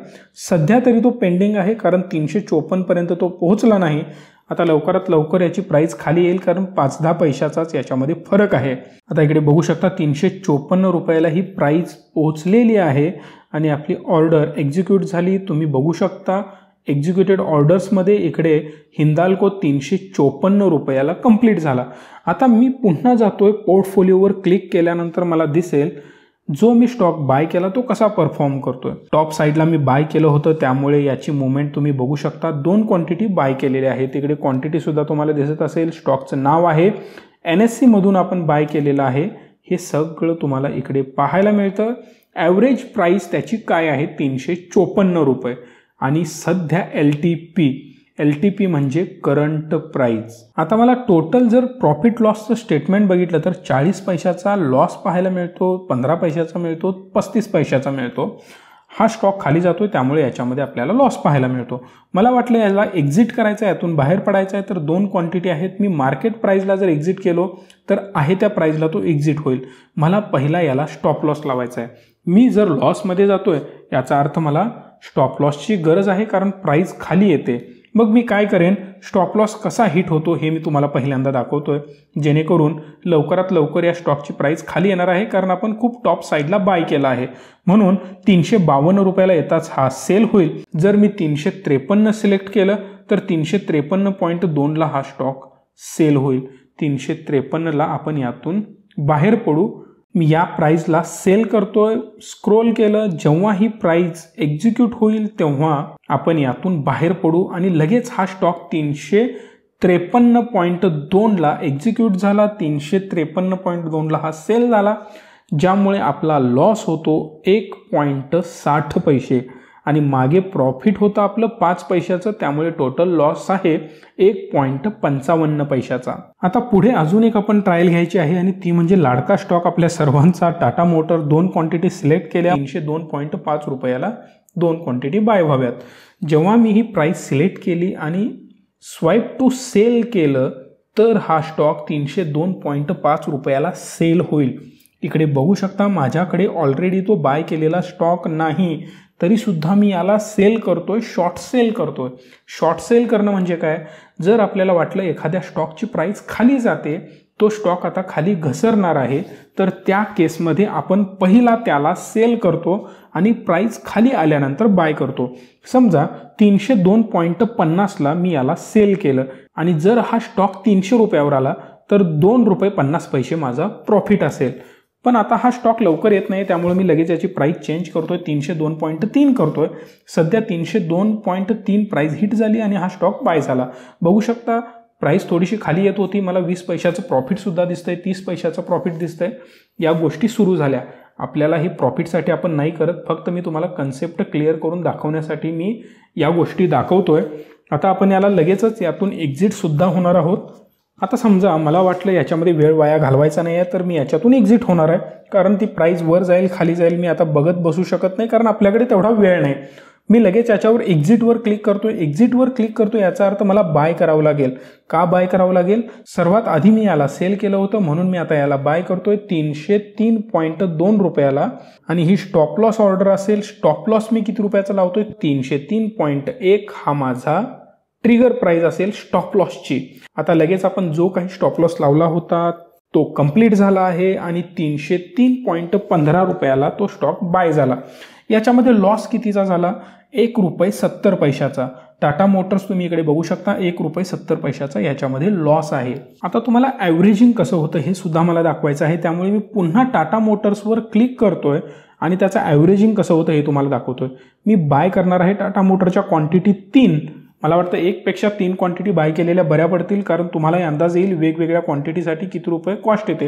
सध्या तरी तो पेंडिंग आहे कारण तीनशे चोपन्नपर्यंत तो पोहोचला नाही आता लवकरात लवकर याची प्राईस खाली येईल कारण पाच दहा पैशाचाच याच्यामध्ये फरक आहे आता इकडे बघू शकता तीनशे चोपन्न रुपयाला ही प्राईस पोहोचलेली आहे आणि आपली ऑर्डर एक्झिक्यूट झाली तुम्ही बघू शकता एक्झिक्युटेड ऑर्डर्समध्ये इकडे हिंदाल्को तीनशे चोपन्न रुपयाला कंप्लीट झाला आता मी पुन्हा जातोय पोर्टफोलिओवर क्लिक केल्यानंतर मला दिसेल जो मी स्टॉक बाय केला तो कसा परफॉर्म करतोय टॉप साईडला मी बाय केलं होतं त्यामुळे याची मुवमेंट तुम्ही बघू शकता दोन क्वांटिटी बाय केलेली आहे तिकडे क्वांटिटी सुद्धा तुम्हाला दिसत असेल स्टॉकचं नाव आहे एन एस सीमधून आपण बाय केलेलं आहे हे सगळं तुम्हाला इकडे पाहायला मिळतं ॲव्हरेज प्राईस त्याची काय आहे तीनशे चोपन्न रुपये आणि सध्या L T P L T P म्हणजे करंट प्राईज आता मला टोटल जर प्रॉफिट लॉसचं स्टेटमेंट बघितलं तर चाळीस पैशाचा लॉस पाहायला मिळतो पंधरा पैशाचा मिळतो पस्तीस पैशाचा मिळतो हा स्टॉक खाली जातो त्यामुळे याच्यामध्ये आपल्याला लॉस पाहायला मिळतो मला वाटलं याला एक्झिट करायचं आहे यातून बाहेर पडायचं आहे तर दोन क्वांटिटी आहेत मी मार्केट प्राईजला जर एक्झिट केलो तर आहे त्या प्राईजला तो एक्झिट होईल मला पहिला याला स्टॉप लॉस लावायचा आहे मी जर लॉसमध्ये जातोय याचा अर्थ मला स्टॉप लॉसची गरज आहे कारण प्राईज खाली येते मग मी काय करेन स्टॉप लॉस कसा हिट होतो हे मी तुम्हाला पहिल्यांदा दाखवतो आहे जेणेकरून लवकरात लवकर या स्टॉकची प्राईस खाली येणार आहे कारण आपण खूप टॉप साईडला बाय केला आहे म्हणून तीनशे बावन्न रुपयाला येताच हा सेल होईल जर मी तीनशे त्रेपन्न सिलेक्ट केलं तर तीनशे त्रेपन्न पॉईंट दोनला हा स्टॉक सेल होईल तीनशे त्रेपन्नला आपण यातून बाहेर पडू मी या प्राईजला सेल करतोय स्क्रोल केलं जेव्हा ही प्राईज एक्झिक्यूट होईल तेव्हा आपण यातून बाहेर पडू आणि लगेच हा स्टॉक तीनशे त्रेपन्न पॉईंट दोनला एक्झिक्यूट झाला तीनशे त्रेपन्न पॉईंट दोनला हा सेल झाला ज्यामुळे आपला लॉस होतो एक पॉईंट साठ पैसे आणि मागे प्रॉफिट होतं आपलं पाच पैशाचं त्यामुळे टोटल लॉस आहे एक पॉईंट पंचावन्न पैशाचा आता पुढे अजून एक आपण ट्रायल घ्यायची आहे आणि ती म्हणजे लाडका स्टॉक आपल्या सर्वांचा टाटा मोटर दोन क्वांटिटी सिलेक्ट केल्या तीनशे दोन पॉईंट पाच रुपयाला दोन क्वांटिटी बाय व्हाव्यात जेव्हा मी ही प्राईस सिलेक्ट केली आणि स्वाईप टू सेल केलं तर हा स्टॉक तीनशे दोन पॉईंट पाच रुपयाला सेल होईल इकडे बघू शकता माझ्याकडे ऑलरेडी तो बाय केलेला स्टॉक नाही तरीसुद्धा मी याला सेल करतोय शॉर्ट सेल करतोय शॉर्ट सेल करणं म्हणजे काय जर आपल्याला वाटलं एखाद्या स्टॉकची प्राईस खाली जाते तो स्टॉक आता खाली घसरणार आहे तर त्या केसमध्ये आपण पहिला त्याला सेल करतो आणि प्राईस खाली आल्यानंतर बाय करतो समजा तीनशे दोन पॉईंट पन्नासला मी याला सेल केलं आणि जर हा स्टॉक तीनशे रुपयावर आला तर दोन रुपये पन्नास पैसे माझा प्रॉफिट असेल पण आता हा स्टॉक लवकर येत नाही त्यामुळे मी लगेच याची प्राईस चेंज करतोय तीनशे दोन पॉईंट तीन करतोय सध्या तीनशे दोन पॉईंट तीन प्राईस हिट झाली आणि हा स्टॉक बाय झाला बघू शकता प्राईस थोडीशी खाली येत होती मला वीस पैशाचं प्रॉफिटसुद्धा आहे तीस पैशाचं प्रॉफिट आहे या गोष्टी सुरू झाल्या आपल्याला हे प्रॉफिटसाठी आपण नाही करत फक्त मी तुम्हाला कन्सेप्ट क्लिअर करून दाखवण्यासाठी मी या गोष्टी दाखवतोय आता आपण याला लगेचच यातून एक्झिटसुद्धा होणार आहोत आता समजा मला वाटलं याच्यामध्ये वेळ वाया घालवायचा नाही आहे तर मी याच्यातून एक्झिट होणार आहे कारण ती प्राईस वर जाईल खाली जाईल मी आता बघत बसू शकत नाही कारण आपल्याकडे तेवढा वेळ नाही मी लगेच याच्यावर एक्झिटवर क्लिक करतो एक्झिटवर क्लिक करतो याचा अर्थ मला बाय करावं लागेल का बाय करावं लागेल सर्वात आधी मी याला सेल केलं होतं म्हणून मी आता याला बाय करतोय तीनशे तीन पॉईंट दोन रुपयाला आणि ही स्टॉप लॉस ऑर्डर असेल स्टॉप लॉस मी किती रुपयाचा लावतोय तीनशे तीन पॉईंट एक हा माझा ट्रिगर प्राइस असेल स्टॉप लॉसची आता लगेच आपण जो काही स्टॉप लॉस लावला होता तो कंप्लीट झाला आहे आणि तीनशे तीन पॉईंट पंधरा रुपयाला तो स्टॉक बाय झाला याच्यामध्ये लॉस कितीचा झाला एक रुपये सत्तर पैशाचा टाटा मोटर्स तुम्ही इकडे बघू शकता एक रुपये सत्तर पैशाचा याच्यामध्ये लॉस आहे आता तुम्हाला ॲव्हरेजिंग कसं होतं हे सुद्धा मला दाखवायचं आहे त्यामुळे मी पुन्हा टाटा मोटर्सवर क्लिक करतोय आणि त्याचं ॲव्हरेजिंग कसं होतं हे तुम्हाला दाखवतोय मी बाय करणार आहे टाटा मोटरच्या क्वांटिटी तीन मला वाटतं एकपेक्षा तीन क्वांटिटी बाय केलेल्या बऱ्या पडतील कारण तुम्हाला अंदाज येईल वेगवेगळ्या क्वांटिटीसाठी किती रुपये कॉस्ट येते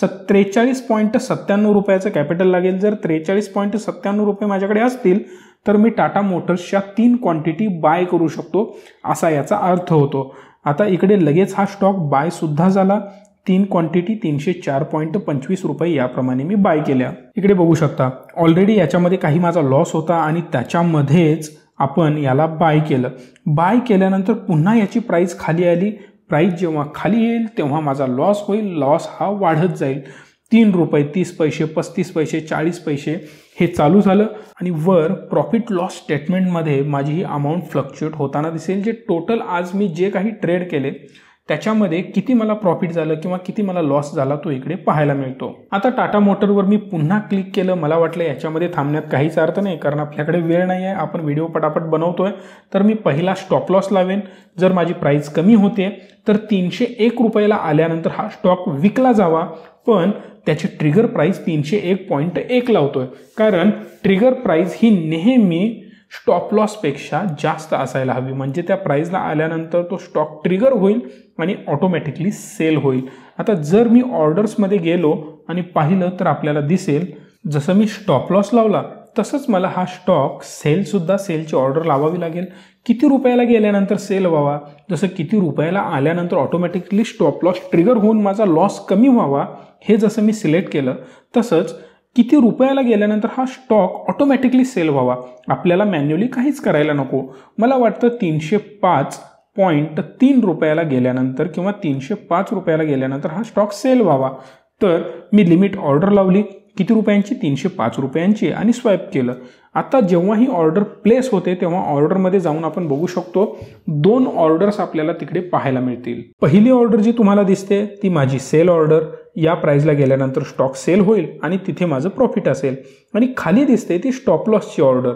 स त्रेचाळीस पॉईंट सत्त्याण्णव रुपयाचं कॅपिटल लागेल जर त्रेचाळीस पॉईंट सत्त्याण्णव रुपये माझ्याकडे असतील तर मी टाटा मोटर्सच्या तीन क्वांटिटी बाय करू शकतो असा याचा अर्थ होतो आता इकडे लगेच हा स्टॉक बायसुद्धा झाला तीन क्वांटिटी तीनशे चार पॉईंट पंचवीस रुपये याप्रमाणे मी बाय केल्या इकडे बघू शकता ऑलरेडी याच्यामध्ये काही माझा लॉस होता आणि त्याच्यामध्येच आपण याला बाय केलं बाय केल्यानंतर पुन्हा याची प्राईस खाली आली प्राईस जेव्हा खाली येईल तेव्हा माझा लॉस होईल लॉस हा वाढत जाईल तीन रुपये तीस पैसे पस्तीस पैसे चाळीस पैसे हे चालू झालं आणि वर प्रॉफिट लॉस स्टेटमेंटमध्ये माझी ही अमाऊंट फ्लक्च्युएट होताना दिसेल जे टोटल आज मी जे काही ट्रेड केले त्याच्यामध्ये किती मला प्रॉफिट झालं किंवा किती मला लॉस झाला तो इकडे पाहायला मिळतो आता टाटा मोटरवर मी पुन्हा क्लिक केलं मला वाटलं याच्यामध्ये थांबण्यात काहीच अर्थ नाही कारण आपल्याकडे वेळ नाही आहे आपण व्हिडिओ पटापट बनवतोय तर मी पहिला स्टॉप लॉस लावेन जर माझी प्राईस कमी होते तर तीनशे एक रुपयाला आल्यानंतर हा स्टॉक विकला जावा पण त्याची ट्रिगर प्राईस तीनशे एक पॉईंट एक लावतोय कारण ट्रिगर प्राईस ही नेहमी स्टॉप लॉसपेक्षा जास्त असायला हवी म्हणजे त्या प्राईजला आल्यानंतर तो स्टॉक ट्रिगर होईल आणि ऑटोमॅटिकली सेल होईल आता जर मी ऑर्डर्समध्ये गेलो आणि पाहिलं तर आपल्याला दिसेल जसं मी स्टॉप लॉस लावला तसंच मला हा स्टॉक सेलसुद्धा सेलची ऑर्डर लावावी लागेल किती रुपयाला गेल्यानंतर सेल व्हावा जसं किती रुपयाला आल्यानंतर ऑटोमॅटिकली स्टॉप लॉस ट्रिगर होऊन माझा लॉस कमी व्हावा हे जसं मी सिलेक्ट केलं तसंच किती रुपयाला गेल्यानंतर हा स्टॉक ऑटोमॅटिकली सेल व्हावा आपल्याला मॅन्युअली काहीच करायला नको मला वाटतं तीनशे पाच पॉईंट तीन रुपयाला गेल्यानंतर किंवा तीनशे पाच रुपयाला गेल्यानंतर हा स्टॉक सेल व्हावा तर मी लिमिट ऑर्डर लावली किती रुपयांची तीनशे पाच रुपयांची आणि स्वाईप केलं आता जेव्हा ही ऑर्डर प्लेस होते तेव्हा ऑर्डरमध्ये जाऊन आपण बघू शकतो दोन ऑर्डर्स आपल्याला तिकडे पाहायला मिळतील पहिली ऑर्डर जी तुम्हाला दिसते ती माझी सेल ऑर्डर या प्राईजला गेल्यानंतर स्टॉक सेल होईल आणि तिथे माझं प्रॉफिट असेल आणि खाली दिसते ती स्टॉप लॉसची ऑर्डर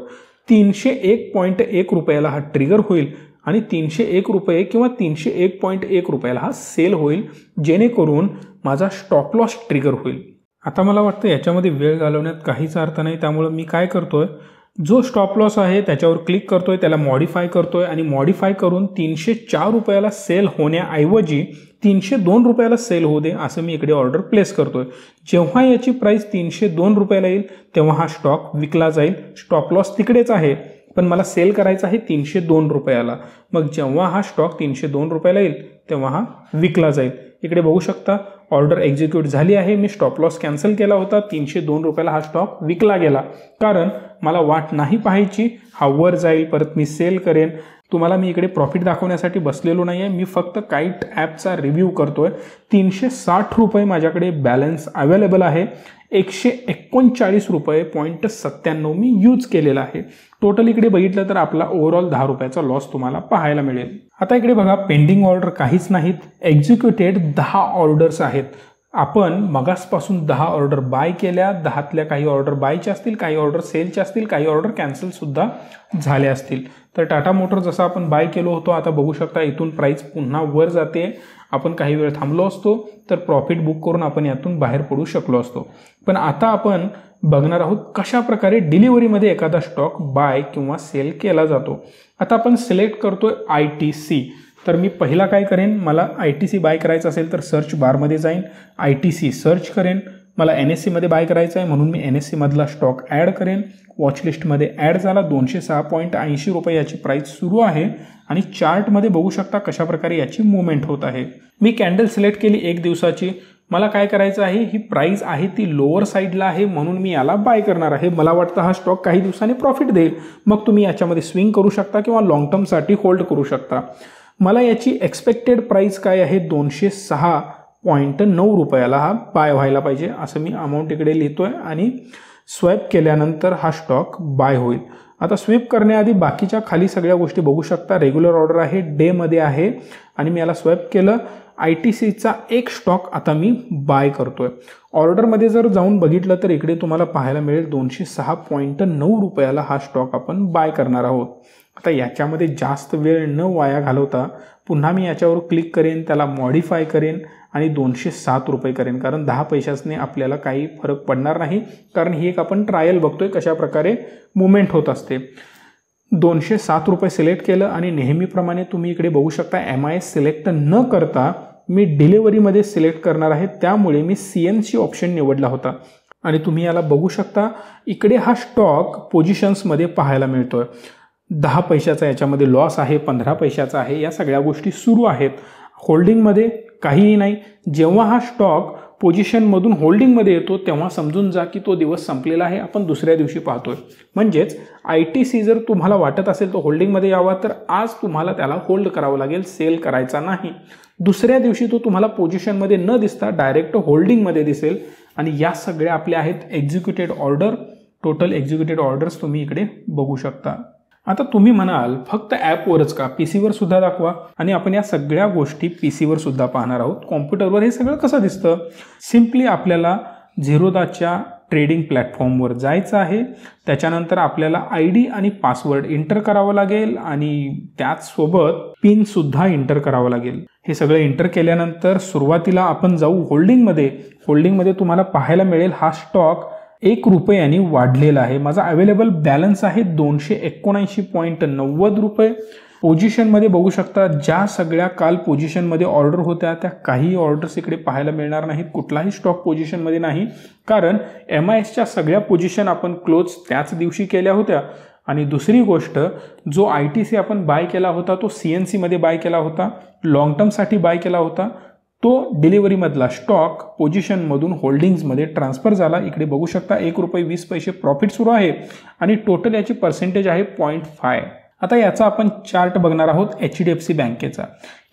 तीनशे एक पॉईंट एक रुपयाला हा ट्रिगर होईल आणि तीनशे एक रुपये किंवा तीनशे एक पॉईंट एक रुपयाला हा सेल होईल जेणेकरून माझा स्टॉप लॉस ट्रिगर होईल आता मला वाटतं याच्यामध्ये वेळ घालवण्यात काहीच अर्थ नाही त्यामुळं मी काय करतो आहे जो स्टॉप लॉस आहे त्याच्यावर क्लिक करतो आहे त्याला मॉडीफाय करतो आहे आणि मॉडीफाय करून तीनशे चार रुपयाला सेल होण्याऐवजी तीनशे दोन रुपयाला सेल होऊ दे असं मी इकडे ऑर्डर प्लेस करतो आहे जेव्हा याची प्राईस तीनशे दोन रुपयाला येईल तेव्हा हा स्टॉक विकला जाईल स्टॉप लॉस तिकडेच आहे पण मला सेल करायचा आहे तीनशे दोन रुपयाला मग जेव्हा हा स्टॉक तीनशे दोन रुपयाला येईल तेव्हा हा विकला जाईल इकडे बघू शकता ऑर्डर एक्झिक्यूट झाली आहे मी स्टॉप लॉस कॅन्सल केला होता तीनशे दोन रुपयाला हा स्टॉक विकला गेला कारण मला वाट नाही पाहायची हा वर जाईल परत मी सेल करेन तुम्हाला मी इकडे प्रॉफिट दाखवण्यासाठी बसलेलो नाही आहे मी फक्त काईट ॲपचा रिव्ह्यू करतो आहे तीनशे साठ रुपये माझ्याकडे बॅलन्स अवेलेबल आहे एकशे एकोणचाळीस रुपये पॉईंट सत्त्याण्णव मी यूज केलेला आहे टोटल इकडे बघितलं तर आपला ओव्हरऑल दहा रुपयाचा लॉस तुम्हाला पाहायला मिळेल आता इकडे बघा पेंडिंग ऑर्डर काहीच नाहीत एक्झिक्युटेड दहा ऑर्डर्स आहेत आपण मगासपासून दहा ऑर्डर बाय केल्या दहातल्या काही ऑर्डर बायच्या असतील काही ऑर्डर सेलच्या असतील काही ऑर्डर कॅन्सलसुद्धा झाले असतील तर टाटा मोटर जसं आपण बाय केलो होतो आता बघू शकता इथून प्राईस पुन्हा वर जाते आपण काही वेळ थांबलो असतो तर प्रॉफिट बुक करून आपण यातून बाहेर पडू शकलो असतो पण आता आपण बघणार आहोत कशा प्रकारे डिलिव्हरीमध्ये एखादा स्टॉक बाय किंवा सेल केला जातो आता आपण सिलेक्ट करतो आय टी सी तर मी पहिला काय करेन मला आय टी सी बाय करायचं असेल तर सर्च बारमध्ये जाईन आय टी सी सर्च करेन मला एन एस सीमध्ये बाय करायचं आहे म्हणून मी एन एस सीमधला स्टॉक ॲड करेन वॉचलिस्टमध्ये ॲड झाला दोनशे सहा पॉईंट ऐंशी रुपये याची प्राईस सुरू आहे आणि चार्टमध्ये बघू शकता कशाप्रकारे याची मुवमेंट होत आहे मी कॅन्डल सिलेक्ट केली एक दिवसाची मला काय करायचं आहे ही प्राईस आहे ती लोअर साईडला आहे म्हणून मी याला बाय करणार आहे मला वाटतं हा स्टॉक काही दिवसांनी प्रॉफिट देईल मग तुम्ही याच्यामध्ये स्विंग करू शकता किंवा लॉंग टर्मसाठी होल्ड करू शकता मला याची एक्सपेक्टेड प्राईस काय आहे दोनशे सहा पॉईंट नऊ रुपयाला हा बाय व्हायला पाहिजे असं मी अमाऊंट इकडे लिहितो आहे आणि स्वॅप केल्यानंतर हा स्टॉक बाय होईल आता स्वीप करण्याआधी बाकीच्या खाली सगळ्या गोष्टी बघू शकता रेग्युलर ऑर्डर आहे डेमध्ये आहे आणि मी याला स्वॅप केलं आय टी सीचा एक स्टॉक आता मी बाय करतो आहे ऑर्डरमध्ये जर जाऊन बघितलं तर इकडे तुम्हाला पाहायला मिळेल दोनशे सहा पॉईंट नऊ रुपयाला हा स्टॉक आपण बाय करणार आहोत आता याच्यामध्ये जास्त वेळ न वाया घालवता पुन्हा मी याच्यावर क्लिक करेन त्याला मॉडिफाय करेन आणि दोनशे सात रुपये करेन कारण दहा पैशासने आपल्याला काही फरक पडणार नाही कारण ही एक आपण ट्रायल बघतोय कशाप्रकारे मुवमेंट होत असते दोनशे सात रुपये सिलेक्ट केलं आणि नेहमीप्रमाणे तुम्ही इकडे बघू शकता एम आय सिलेक्ट न करता मी डिलेवरीमध्ये सिलेक्ट करणार आहे त्यामुळे मी सी एन सी ऑप्शन निवडला होता आणि तुम्ही याला बघू शकता इकडे हा स्टॉक पोझिशन्समध्ये पाहायला मिळतो आहे दहा पैशाचा याच्यामध्ये लॉस आहे पंधरा पैशाचा आहे या सगळ्या गोष्टी सुरू आहेत होल्डिंगमध्ये काहीही नाही जेव्हा हा स्टॉक पोझिशनमधून होल्डिंगमध्ये येतो तेव्हा समजून जा की तो दिवस संपलेला आहे आपण दुसऱ्या दिवशी पाहतोय म्हणजेच आय टी सी जर तुम्हाला वाटत असेल तो होल्डिंगमध्ये यावा तर आज तुम्हाला त्याला होल्ड करावं लागेल सेल करायचा नाही दुसऱ्या दिवशी तो तुम्हाला पोझिशनमध्ये न दिसता डायरेक्ट होल्डिंगमध्ये दिसेल आणि या सगळ्या आपल्या आहेत executed order total executed orders तुम्ही इकडे बघू शकता आता तुम्ही म्हणाल फक्त ॲपवरच का पी सीवर सुद्धा दाखवा आणि आपण या सगळ्या गोष्टी पी सीवर सुद्धा पाहणार आहोत कॉम्प्युटरवर हे सगळं कसं दिसतं सिम्पली आपल्याला झिरोदाच्या ट्रेडिंग प्लॅटफॉर्मवर जायचं आहे त्याच्यानंतर आपल्याला आय डी आणि पासवर्ड एंटर करावं लागेल आणि त्याचसोबत पिनसुद्धा एंटर करावं लागेल हे सगळं एंटर केल्यानंतर सुरुवातीला आपण जाऊ होल्डिंगमध्ये होल्डिंगमध्ये तुम्हाला पाहायला मिळेल हा स्टॉक एक रुपयाने वाढलेला आहे माझा अवेलेबल बॅलन्स आहे दोनशे एकोणऐंशी पॉईंट नव्वद रुपये पोझिशनमध्ये बघू शकता ज्या सगळ्या काल पोझिशनमध्ये ऑर्डर होत्या त्या काही ऑर्डर्स इकडे पाहायला मिळणार नाहीत कुठलाही स्टॉक पोझिशनमध्ये नाही कारण एम आय एसच्या सगळ्या पोझिशन आपण क्लोज त्याच दिवशी केल्या होत्या आणि दुसरी गोष्ट जो आय टी सी आपण बाय केला होता तो सी एन सीमध्ये बाय केला होता लॉंग टर्मसाठी बाय केला होता तो डिलिव्हरीमधला स्टॉक पोझिशनमधून होल्डिंग्जमध्ये ट्रान्सफर झाला इकडे बघू शकता एक रुपये वीस पैसे प्रॉफिट सुरू आहे आणि टोटल याची पर्सेंटेज आहे पॉईंट फाय आता याचा आपण चार्ट बघणार आहोत एच डी एफ सी बँकेचा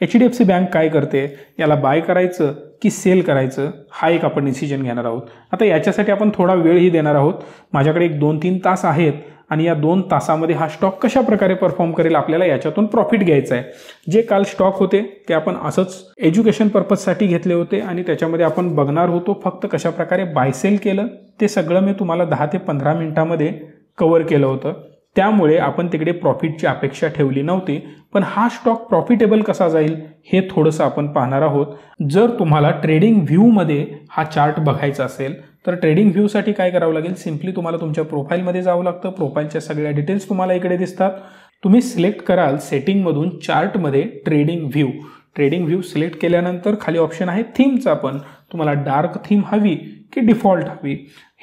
H D F C bank काय करते याला बाय करायचं की सेल करायचं हा एक आपण डिसिजन घेणार आहोत आता याच्यासाठी आपण थोडा वेळही देणार आहोत माझ्याकडे एक दोन तीन तास आहेत आणि या दोन तासामध्ये हा स्टॉक कशा प्रकारे परफॉर्म करेल आपल्याला याच्यातून प्रॉफिट घ्यायचं आहे जे काल स्टॉक होते ते आपण असंच एज्युकेशन पर्पजसाठी घेतले होते आणि त्याच्यामध्ये आपण बघणार होतो फक्त कशा प्रकारे बायसेल केलं ते सगळं मी तुम्हाला दहा ते पंधरा मिनिटामध्ये कवर केलं होतं त्यामुळे आपण तिकडे प्रॉफिटची अपेक्षा ठेवली नव्हती पण हा स्टॉक प्रॉफिटेबल कसा जाईल हे थोडंसं आपण पाहणार आहोत जर तुम्हाला ट्रेडिंग व्ह्यूमध्ये हा चार्ट बघायचा असेल तर ट्रेडिंग व्ह्यूसाठी काय करावं लागेल सिम्पली तुम्हाला तुमच्या प्रोफाईलमध्ये जावं लागतं प्रोफाईलच्या सगळ्या डिटेल्स तुम्हाला इकडे दिसतात तुम्ही सिलेक्ट कराल सेटिंगमधून चार्टमध्ये trading view trading view select केल्यानंतर खाली ऑप्शन आहे थीमचा पण तुम्हाला डार्क थीम हवी की डिफॉल्ट हवी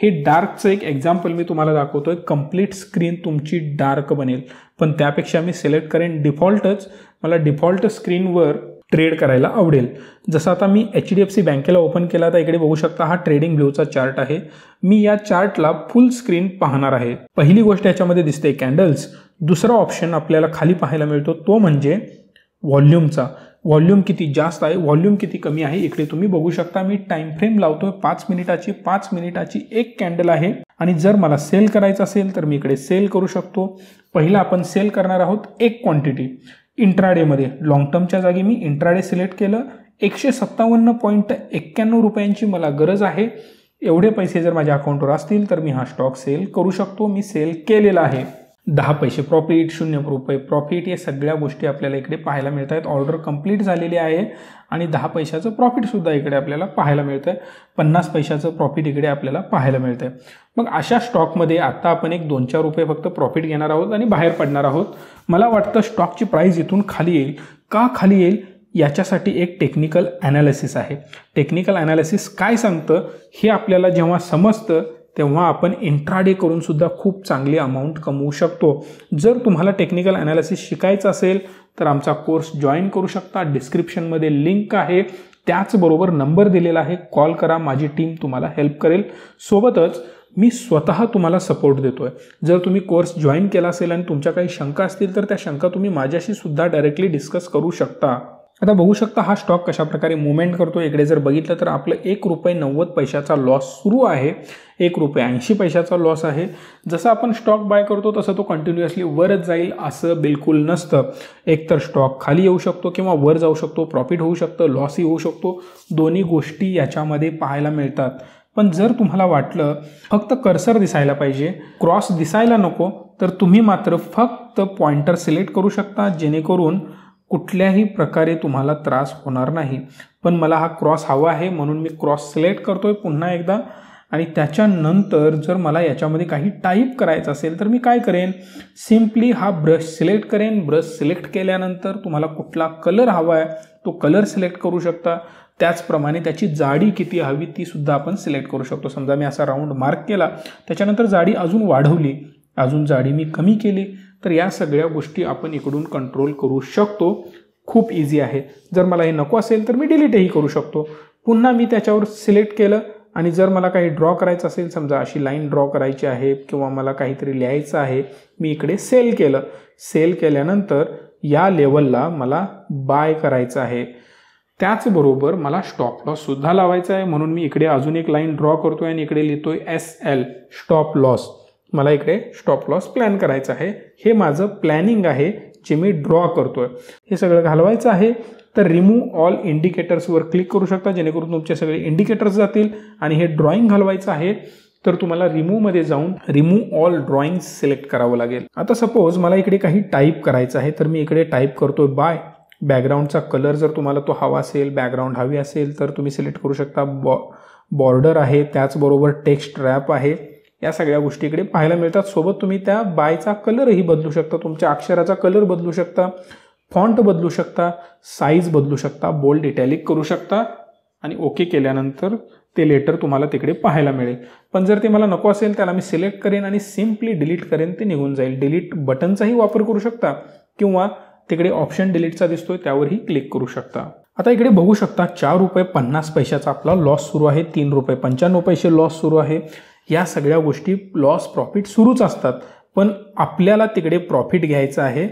हे डार्कचं एक एक्झाम्पल मी तुम्हाला दाखवतोय कम्प्लीट स्क्रीन तुमची डार्क बनेल पण त्यापेक्षा मी सिलेक्ट करेन डिफॉल्टच मला डिफॉल्ट स्क्रीनवर ट्रेड करायला आवडेल जसं आता मी एच डी एफ सी बँकेला ओपन केला तर इकडे बघू शकता हा ट्रेडिंग व्ह्यूचा चार्ट आहे मी या चार्टला फुल स्क्रीन पाहणार आहे पहिली गोष्ट याच्यामध्ये दिसते कॅन्डल्स दुसरा ऑप्शन आपल्याला खाली पाहायला मिळतो तो म्हणजे व्हॉल्यूमचा व्हॉल्यूम किती जास्त आहे व्हॉल्यूम किती कमी आहे इकडे तुम्ही बघू शकता मी टाइम फ्रेम लावतोय पाच मिनिटाची पाच मिनिटाची एक कॅन्डल आहे आणि जर मला सेल करायचं असेल तर मी इकडे सेल करू शकतो पहिला आपण सेल करणार आहोत एक क्वांटिटी इंट्राडेमध्ये लाँग टर्मच्या जागी मी इंट्राडे सिलेक्ट केलं एकशे सत्तावन्न पॉईंट एक्क्याण्णव रुपयांची मला गरज आहे एवढे पैसे जर माझ्या अकाउंटवर असतील तर मी हा स्टॉक सेल करू शकतो मी सेल केलेला आहे दहा पैसे प्रॉफिट शून्य रुपये प्रॉफिट या सगळ्या गोष्टी आपल्याला इकडे पाहायला मिळत आहेत ऑर्डर कंप्लीट झालेली आहे आणि दहा पैशाचं प्रॉफिटसुद्धा इकडे आपल्याला पाहायला मिळतं आहे पन्नास पैशाचं प्रॉफिट इकडे आपल्याला पाहायला मिळतं आहे मग अशा स्टॉकमध्ये आत्ता आपण एक दोन चार रुपये फक्त प्रॉफिट घेणार आहोत आणि बाहेर पडणार आहोत मला वाटतं स्टॉकची प्राईज इथून खाली येईल का खाली येईल याच्यासाठी एक टेक्निकल ॲनालिसिस आहे टेक्निकल ॲनालिसिस काय सांगतं हे आपल्याला जेव्हा समजतं तेव्हा आपण इंट्राडे करून सुद्धा खूप चांगली अमाऊंट कमवू शकतो जर तुम्हाला टेक्निकल अनालिसिस शिकायचं असेल तर आमचा कोर्स जॉईन करू शकता डिस्क्रिप्शनमध्ये लिंक आहे त्याचबरोबर नंबर दिलेला आहे कॉल करा माझी टीम तुम्हाला हेल्प करेल सोबतच मी स्वतः तुम्हाला सपोर्ट देतो आहे जर तुम्ही कोर्स जॉईन केला असेल आणि तुमच्या काही शंका असतील तर त्या शंका तुम्ही माझ्याशी सुद्धा डायरेक्टली डिस्कस करू शकता आता बघू शकता हा स्टॉक कशाप्रकारे मुवमेंट करतो इकडे जर बघितलं तर आपलं एक रुपये नव्वद पैशाचा लॉस सुरू आहे एक रुपये ऐंशी पैशाचा लॉस आहे जसं आपण स्टॉक बाय करतो तसं तो कंटिन्युअसली वरच जाईल असं बिलकुल नसतं एकतर स्टॉक खाली येऊ शकतो किंवा वर जाऊ शकतो प्रॉफिट होऊ शकतं लॉसही होऊ शकतो दोन्ही गोष्टी याच्यामध्ये पाहायला मिळतात पण जर तुम्हाला वाटलं फक्त कर्सर दिसायला पाहिजे क्रॉस दिसायला नको तर तुम्ही मात्र फक्त पॉइंटर सिलेक्ट करू शकता जेणेकरून कुठल्याही प्रकारे तुम्हाला त्रास होणार नाही पण मला हा क्रॉस हवा आहे म्हणून मी क्रॉस सिलेक्ट करतो आहे पुन्हा एकदा आणि त्याच्यानंतर जर मला याच्यामध्ये काही टाईप करायचं असेल तर मी काय करेन सिम्पली हा ब्रश सिलेक्ट करेन ब्रश सिलेक्ट केल्यानंतर तुम्हाला कुठला कलर हवा आहे तो कलर सिलेक्ट करू शकता त्याचप्रमाणे त्याची जाडी किती हवी ती सुद्धा आपण सिलेक्ट करू शकतो समजा मी असा राऊंड मार्क केला त्याच्यानंतर जाडी अजून वाढवली अजून जाडी मी कमी केली तर या सगळ्या गोष्टी आपण इकडून कंट्रोल करू शकतो खूप इझी आहे जर मला हे नको असेल तर मी डिलीटही करू शकतो पुन्हा मी त्याच्यावर सिलेक्ट केलं आणि जर मला काही ड्रॉ करायचं असेल समजा अशी लाईन ड्रॉ करायची आहे किंवा मला काहीतरी लिहायचं आहे मी इकडे सेल केलं सेल केल्यानंतर या लेवलला मला बाय करायचं आहे त्याचबरोबर मला स्टॉप लॉससुद्धा लावायचा आहे म्हणून मी इकडे अजून एक लाईन ड्रॉ करतो आणि इकडे लिहितोय एस एल स्टॉप लॉस मला इकडे स्टॉप लॉस प्लॅन करायचा आहे हे माझं प्लॅनिंग आहे जे मी ड्रॉ करतोय हे सगळं घालवायचं आहे तर रिमूव्ह ऑल इंडिकेटर्सवर क्लिक करू शकता जेणेकरून तुमचे सगळे इंडिकेटर्स जातील आणि हे ड्रॉइंग घालवायचं आहे तर तुम्हाला रिमूव्हमध्ये जाऊन रिमूव्ह ऑल ड्रॉइंग सिलेक्ट करावं लागेल आता सपोज मला इकडे काही टाईप करायचं आहे तर मी इकडे टाईप करतोय बाय बॅकग्राऊंडचा कलर जर तुम्हाला तो हवा असेल बॅकग्राऊंड हवी असेल तर तुम्ही सिलेक्ट करू शकता बॉ बॉर्डर आहे त्याचबरोबर टेक्स्ट रॅप आहे या सगळ्या गोष्टीकडे पाहायला मिळतात सोबत तुम्ही त्या बायचा कलरही बदलू शकता तुमच्या अक्षराचा कलर बदलू शकता फॉन्ट बदलू शकता साईज बदलू शकता बोल्ड इटॅलिक करू शकता आणि ओके केल्यानंतर ते लेटर तुम्हाला तिकडे पाहायला मिळेल पण जर ते मला नको असेल त्याला मी सिलेक्ट करेन आणि सिम्पली डिलीट करेन ते निघून जाईल डिलीट बटनचाही वापर करू शकता किंवा तिकडे ऑप्शन डिलीटचा दिसतोय त्यावरही क्लिक करू शकता आता इकडे बघू शकता चार रुपये पन्नास पैशाचा आपला लॉस सुरू आहे तीन रुपये पंच्याण्णव पैसे लॉस सुरू आहे या सगळ्या गोष्टी लॉस प्रॉफिट सुरूच असतात पण आपल्याला तिकडे प्रॉफिट घ्यायचं आहे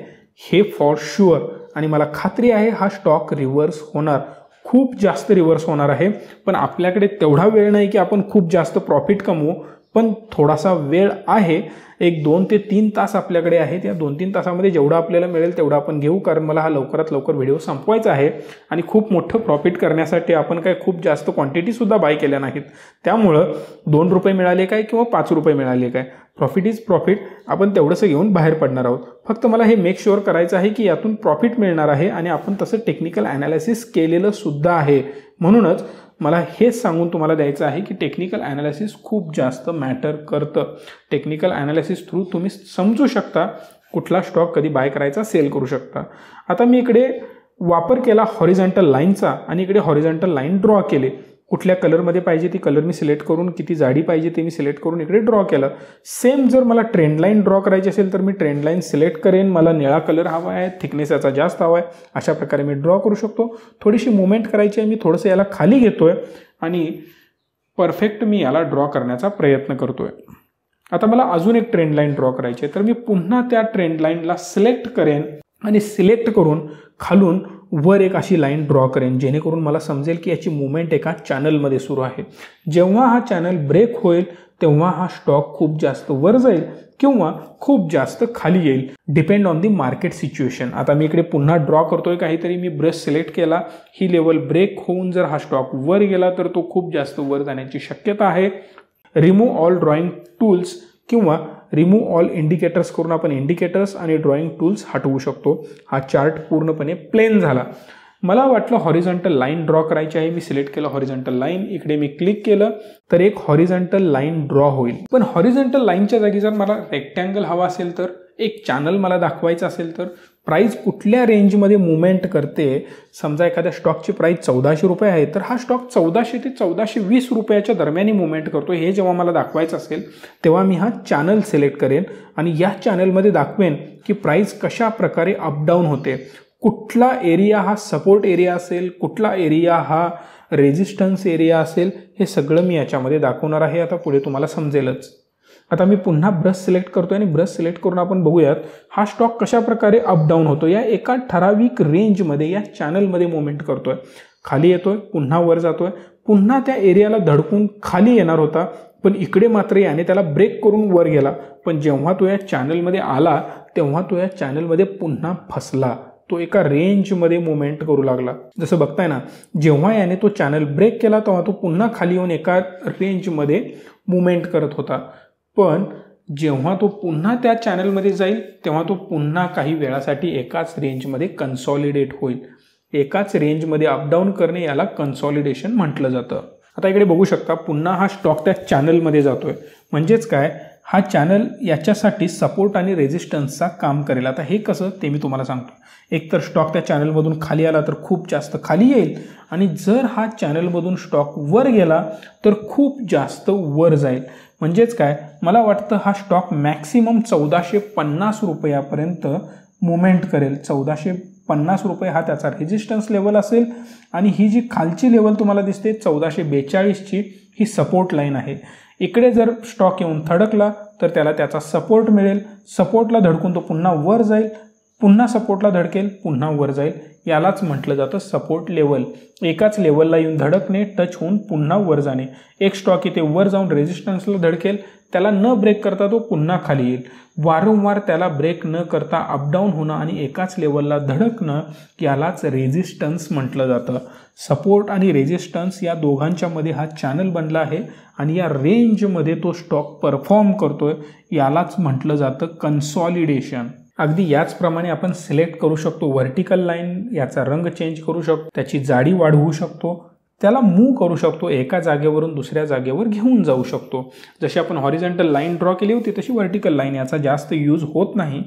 हे फॉर शुअर आणि मला खात्री आहे हा स्टॉक रिव्हर्स होणार खूप जास्त रिव्हर्स होणार आहे पण आपल्याकडे तेवढा वेळ नाही की आपण खूप जास्त प्रॉफिट कमवू पण थोडासा वेळ आहे एक दोन ते तीन तास आपल्याकडे आहेत या दोन तीन तासामध्ये जेवढं आपल्याला मिळेल तेवढा आपण घेऊ कारण मला हा लवकरात लवकर व्हिडिओ संपवायचा आहे आणि खूप मोठं प्रॉफिट करण्यासाठी आपण काय खूप जास्त क्वांटिटीसुद्धा बाय केल्या नाहीत त्यामुळं दोन रुपये मिळाले काय किंवा पाच रुपये मिळाले काय प्रॉफिट इज प्रॉफिट आपण तेवढंसं घेऊन बाहेर पडणार आहोत फक्त मला हे मेक शुअर करायचं आहे की यातून प्रॉफिट मिळणार आहे आणि आपण तसं टेक्निकल ॲनालिसिस केलेलं सुद्धा आहे म्हणूनच मला हेच सांगून तुम्हाला द्यायचं आहे की टेक्निकल ॲनालिसिस खूप जास्त मॅटर करतं टेक्निकल ॲनालिसिस थ्रू तुम्ही समजू शकता कुठला स्टॉक कधी बाय करायचा सेल करू शकता आता मी इकडे वापर केला हॉरिझॉन्टल लाईनचा आणि इकडे हॉरिझेंटल लाईन ड्रॉ केले कुठल्या कलरमध्ये पाहिजे ती कलर मी सिलेक्ट करून किती जाडी पाहिजे ते मी सिलेक्ट करून इकडे ड्रॉ केलं सेम जर मला ट्रेंडलाईन ड्रॉ करायची असेल तर मी ट्रेंडलाईन सिलेक्ट करेन मला निळा कलर हवा आहे थिकनेस याचा जास्त हवा आहे अशा प्रकारे मी ड्रॉ करू शकतो थोडीशी मुवमेंट करायची आहे मी थोडंसं याला खाली घेतो आहे आणि परफेक्ट मी याला ड्रॉ करण्याचा प्रयत्न करतो आहे आता मला अजून एक ट्रेंडलाईन ड्रॉ करायची आहे तर मी पुन्हा त्या ट्रेंडलाईनला सिलेक्ट करेन आणि सिलेक्ट करून खालून वर एक अशी लाईन ड्रॉ करेन जेणेकरून मला समजेल की याची मुवमेंट एका चॅनलमध्ये सुरू आहे जेव्हा हा चॅनल ब्रेक होईल तेव्हा हा स्टॉक खूप जास्त वर जाईल किंवा खूप जास्त खाली येईल depend on the market situation आता मी इकडे पुन्हा ड्रॉ करतोय काहीतरी मी ब्रश सिलेक्ट केला ही लेवल ब्रेक होऊन जर हा स्टॉक वर गेला तर तो खूप जास्त वर जाण्याची शक्यता आहे रिमूव्ह ऑल ड्रॉइंग टूल्स किंवा रिमूव्ह ऑल इंडिकेटर्स करून आपण इंडिकेटर्स आणि ड्रॉइंग टूल्स हटवू शकतो हा चार्ट पूर्णपणे प्लेन झाला मला वाटलं हॉरिझॉन्टल लाईन ड्रॉ करायची आहे मी सिलेक्ट केलं हॉरिझॉन्टल लाईन इकडे मी क्लिक केलं तर एक हॉरिझॉन्टल लाईन ड्रॉ होईल पण हॉरिझॉन्टल लाईनच्या जागी जर मला रेक्टँगल हवा असेल तर एक चॅनल मला दाखवायचं असेल तर प्राईज कुठल्या रेंजमध्ये मुवमेंट करते समजा एखाद्या स्टॉकची प्राईस चौदाशे रुपये आहे तर हा स्टॉक चौदाशे ते चौदाशे वीस रुपयाच्या दरम्यानी मुवमेंट करतो हे जेव्हा मला दाखवायचं असेल तेव्हा मी हा चॅनल सिलेक्ट करेन आणि या चॅनलमध्ये दाखवेन की प्राइस कशा प्रकारे डाऊन होते कुठला एरिया हा सपोर्ट एरिया असेल कुठला एरिया हा रेजिस्टन्स एरिया असेल हे सगळं मी याच्यामध्ये दाखवणार आहे आता पुढे तुम्हाला समजेलच आता मी पुन्हा ब्रश सिलेक्ट करतो आणि ब्रश सिलेक्ट करून आपण बघूयात हा स्टॉक कशा प्रकारे अपडाऊन होतो या एका ठराविक रेंजमध्ये या चॅनलमध्ये मुवमेंट करतोय खाली येतोय पुन्हा वर जातोय पुन्हा त्या एरियाला धडकून खाली येणार होता पण इकडे मात्र याने त्याला ब्रेक करून वर गेला पण जेव्हा तो या चॅनलमध्ये आला तेव्हा तो या चॅनलमध्ये पुन्हा फसला तो एका रेंजमध्ये मुवमेंट करू लागला जसं बघताय ना जेव्हा याने तो चॅनल ब्रेक केला तेव्हा तो पुन्हा खाली येऊन एका रेंजमध्ये मुवमेंट करत होता पण जेव्हा तो पुन्हा त्या चॅनलमध्ये जाईल तेव्हा तो पुन्हा काही वेळासाठी एकाच रेंजमध्ये कन्सॉलिडेट होईल एकाच रेंजमध्ये अपडाऊन करणे याला कन्सॉलिडेशन म्हटलं जातं आता इकडे बघू शकता पुन्हा हा स्टॉक त्या चॅनलमध्ये जातो आहे म्हणजेच काय हा चॅनल याच्यासाठी सपोर्ट आणि रेझिस्टन्सचा काम करेल आता हे कसं ते मी तुम्हाला सांगतो एकतर स्टॉक त्या चॅनलमधून खाली आला तर खूप जास्त खाली येईल आणि जर हा चॅनलमधून स्टॉक वर गेला तर खूप जास्त वर जाईल म्हणजेच काय मला वाटतं हा स्टॉक मॅक्सिमम चौदाशे पन्नास रुपयापर्यंत मुवमेंट करेल चौदाशे पन्नास रुपये हा त्याचा रेजिस्टन्स लेवल असेल आणि ही जी खालची लेवल तुम्हाला दिसते चौदाशे बेचाळीसची ही सपोर्ट लाईन आहे इकडे जर स्टॉक येऊन थडकला तर त्याला त्याचा सपोर्ट मिळेल सपोर्टला धडकून तो पुन्हा वर जाईल पुन्हा सपोर्टला धडकेल पुन्हा वर जाईल यालाच म्हटलं जातं सपोर्ट लेवल एकाच लेवलला येऊन धडकणे टच होऊन पुन्हा वर जाणे एक स्टॉक इथे वर जाऊन रेजिस्टन्सला धडकेल त्याला न ब्रेक करता तो पुन्हा खाली येईल वारंवार त्याला ब्रेक न करता अपडाऊन होणं आणि एकाच लेवलला धडकणं यालाच रेझिस्टन्स म्हटलं जातं सपोर्ट आणि रेजिस्टन्स या दोघांच्यामध्ये हा चॅनल बनला आहे आणि या रेंजमध्ये तो स्टॉक परफॉर्म करतोय यालाच म्हटलं जातं कन्सॉलिडेशन अगदी याचप्रमाणे आपण सिलेक्ट करू शकतो व्हर्टिकल लाईन याचा रंग चेंज करू शकतो त्याची जाडी वाढवू शकतो त्याला मूव करू शकतो एका जागेवरून दुसऱ्या जागेवर घेऊन जाऊ शकतो जशी आपण हॉरिझॉन्टल लाईन ड्रॉ केली होती तशी व्हर्टिकल लाईन याचा जास्त यूज होत नाही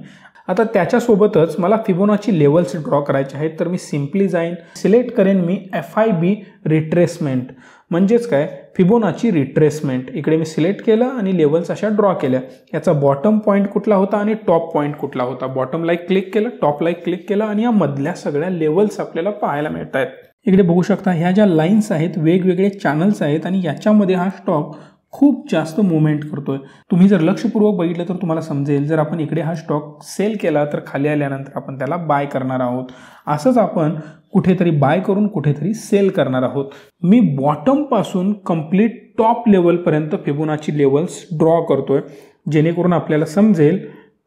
आता त्याच्यासोबतच मला फिबोनाची लेवल्स ड्रॉ करायचे आहेत तर मी सिम्पली जाईन सिलेक्ट करेन मी एफ आय बी रिट्रेसमेंट म्हणजेच काय फिबोनाची रिट्रेसमेंट इकडे मी सिलेक्ट केलं आणि लेवल्स अशा ड्रॉ केल्या याचा बॉटम पॉईंट कुठला होता आणि टॉप पॉईंट कुठला होता बॉटम लाईक क्लिक केलं टॉप लाईक क्लिक केलं आणि या मधल्या सगळ्या लेवल्स आपल्याला पाहायला मिळत आहेत इकडे बघू शकता ह्या ज्या लाईन्स आहेत वेगवेगळे चॅनल्स आहेत आणि याच्यामध्ये हा स्टॉक खूप जास्त मुवमेंट करतोय तुम्ही जर लक्षपूर्वक बघितलं तर तुम्हाला समजेल जर आपण इकडे हा स्टॉक सेल केला तर खाली आल्यानंतर आपण त्याला बाय करणार आहोत असंच आपण कुठेतरी बाय करून कुठेतरी सेल करणार आहोत मी बॉटमपासून कम्प्लीट टॉप लेवलपर्यंत फिबोनाची लेवल्स ड्रॉ करतोय जेणेकरून आपल्याला समजेल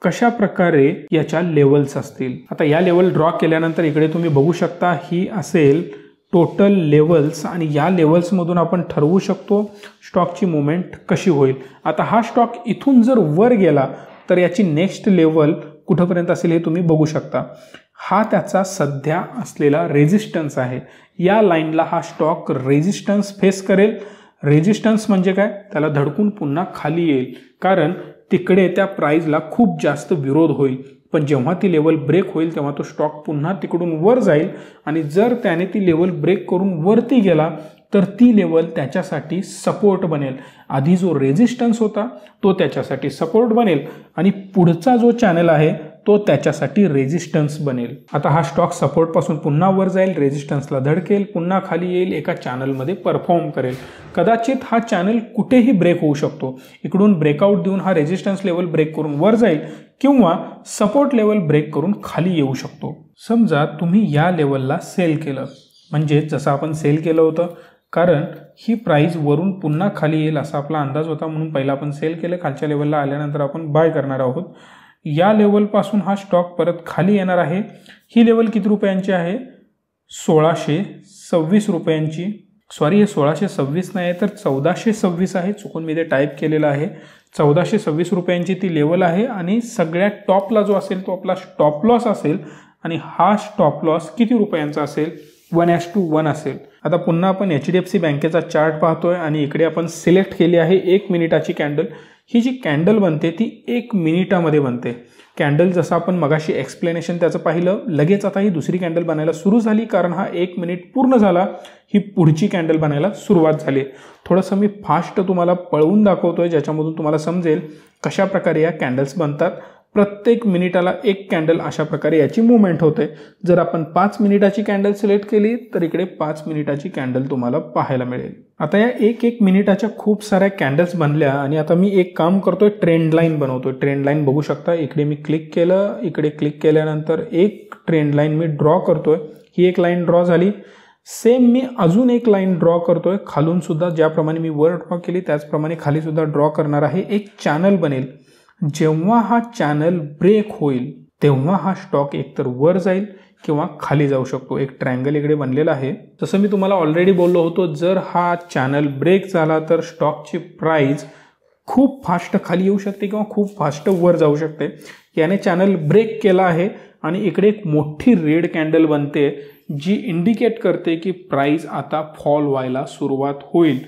कशा प्रकारे याच्या लेवल्स असतील आता या लेवल ड्रॉ केल्यानंतर इकडे तुम्ही बघू शकता ही असेल टोटल लेवल्स आणि या लेवल्समधून आपण ठरवू शकतो स्टॉकची मुवमेंट कशी होईल आता हा स्टॉक इथून जर वर गेला तर याची नेक्स्ट लेवल कुठंपर्यंत असेल हे तुम्ही बघू शकता हा त्याचा सध्या असलेला रेझिस्टन्स आहे या लाईनला हा स्टॉक रेझिस्टन्स फेस करेल रेझिस्टन्स म्हणजे काय त्याला धडकून पुन्हा खाली येईल कारण तिकडे त्या प्राईजला खूप जास्त विरोध होईल पण जेव्हा ती लेवल ब्रेक होईल तेव्हा तो स्टॉक पुन्हा तिकडून वर जाईल आणि जर त्याने ती लेवल ब्रेक करून वरती गेला तर ती लेवल त्याच्यासाठी सपोर्ट बनेल आधी जो रेझिस्टन्स होता तो त्याच्यासाठी सपोर्ट बनेल आणि पुढचा जो चॅनल आहे तो त्याच्यासाठी रेजिस्टन्स बनेल आता हा स्टॉक सपोर्टपासून पुन्हा वर जाईल रेजिस्टन्सला धडकेल पुन्हा खाली येईल एका चॅनलमध्ये परफॉर्म करेल कदाचित हा चॅनल कुठेही ब्रेक होऊ शकतो इकडून ब्रेकआउट देऊन हा रेजिस्टन्स लेवल ब्रेक करून वर जाईल किंवा सपोर्ट लेवल ब्रेक करून खाली येऊ शकतो समजा तुम्ही या लेवलला सेल केलं म्हणजे जसं आपण सेल केलं होतं कारण ही प्राईज वरून पुन्हा खाली येईल असा आपला अंदाज होता म्हणून पहिला आपण सेल केलं खालच्या लेवलला आल्यानंतर आपण बाय करणार आहोत या लेवलपासून हा स्टॉक परत खाली येणार आहे ही लेवल किती रुपयांची आहे सोळाशे सव्वीस रुपयांची सॉरी हे सोळाशे सव्वीस नाही आहे तर चौदाशे सव्वीस आहे चुकून मी ते टाईप केलेलं आहे चौदाशे सव्वीस रुपयांची ती लेवल आहे आणि सगळ्यात टॉपला जो असेल तो आपला स्टॉप लॉस असेल आणि हा स्टॉप लॉस किती रुपयांचा असेल वन एस टू वन असेल आता पुन्हा आपण एच डी एफ सी बँकेचा चार्ट पाहतोय आणि इकडे आपण सिलेक्ट केली आहे एक मिनिटाची कॅन्डल ही जी कॅन्डल बनते ती एक मिनिटामध्ये बनते कॅन्डल जसं आपण मगाशी एक्सप्लेनेशन त्याचं पाहिलं लगेच आता ही दुसरी कॅन्डल बनायला सुरू झाली कारण हा एक मिनिट पूर्ण झाला ही पुढची कॅन्डल बनायला सुरुवात झाली थोडंसं मी फास्ट तुम्हाला पळवून दाखवतो आहे ज्याच्यामधून तुम्हाला समजेल कशा प्रकारे या कॅन्डल्स बनतात प्रत्येक मिनिटाला एक कॅन्डल अशा प्रकारे याची मुवमेंट होते जर आपण पाच मिनिटाची कॅन्डल सिलेक्ट केली तर इकडे पाच मिनिटाची कॅन्डल तुम्हाला पाहायला मिळेल आता या एक एक मिनिटाच्या खूप साऱ्या कॅन्डल्स बनल्या आणि आता मी एक काम करतोय ट्रेंड लाईन बनवतोय ट्रेंड लाईन बघू शकता इकडे मी क्लिक केलं इकडे क्लिक केल्यानंतर एक ट्रेंड लाईन मी ड्रॉ करतोय ही एक लाईन ड्रॉ झाली सेम मी अजून एक लाईन ड्रॉ करतोय खालून सुद्धा ज्याप्रमाणे मी वर ड्रॉ केली त्याचप्रमाणे खाली सुद्धा ड्रॉ करणार आहे एक चॅनल बनेल जेव्हा हा चॅनल ब्रेक होईल तेव्हा हा स्टॉक एकतर वर जाईल किंवा खाली जाऊ शकतो एक ट्रँगल इकडे बनलेला आहे जसं मी तुम्हाला ऑलरेडी बोललो होतो जर हा चॅनल ब्रेक झाला तर स्टॉकची प्राईज खूप फास्ट खाली येऊ शकते किंवा खूप फास्ट वर जाऊ शकते याने चॅनल ब्रेक केला आहे आणि इकडे एक मोठी रेड कॅन्डल बनते जी इंडिकेट करते की प्राईज आता फॉल व्हायला सुरुवात होईल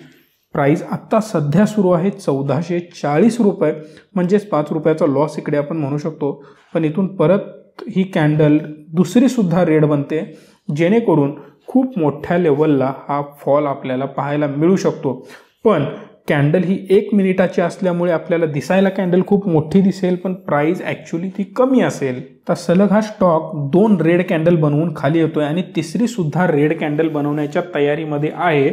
प्राईज आत्ता सध्या सुरू आहे चौदाशे चाळीस रुपये म्हणजेच पाच रुपयाचा लॉस इकडे आपण म्हणू शकतो पण इथून परत ही कॅन्डल दुसरीसुद्धा रेड बनते जेणेकरून खूप मोठ्या लेवलला हा फॉल आपल्याला पाहायला मिळू शकतो पण कॅन्डल ही एक मिनिटाची असल्यामुळे आपल्याला दिसायला कॅन्डल खूप मोठी दिसेल पण प्राईज ॲक्च्युली ती कमी असेल तर सलग हा स्टॉक दोन रेड कॅन्डल बनवून खाली येतो आहे आणि तिसरीसुद्धा रेड कॅन्डल बनवण्याच्या तयारीमध्ये आहे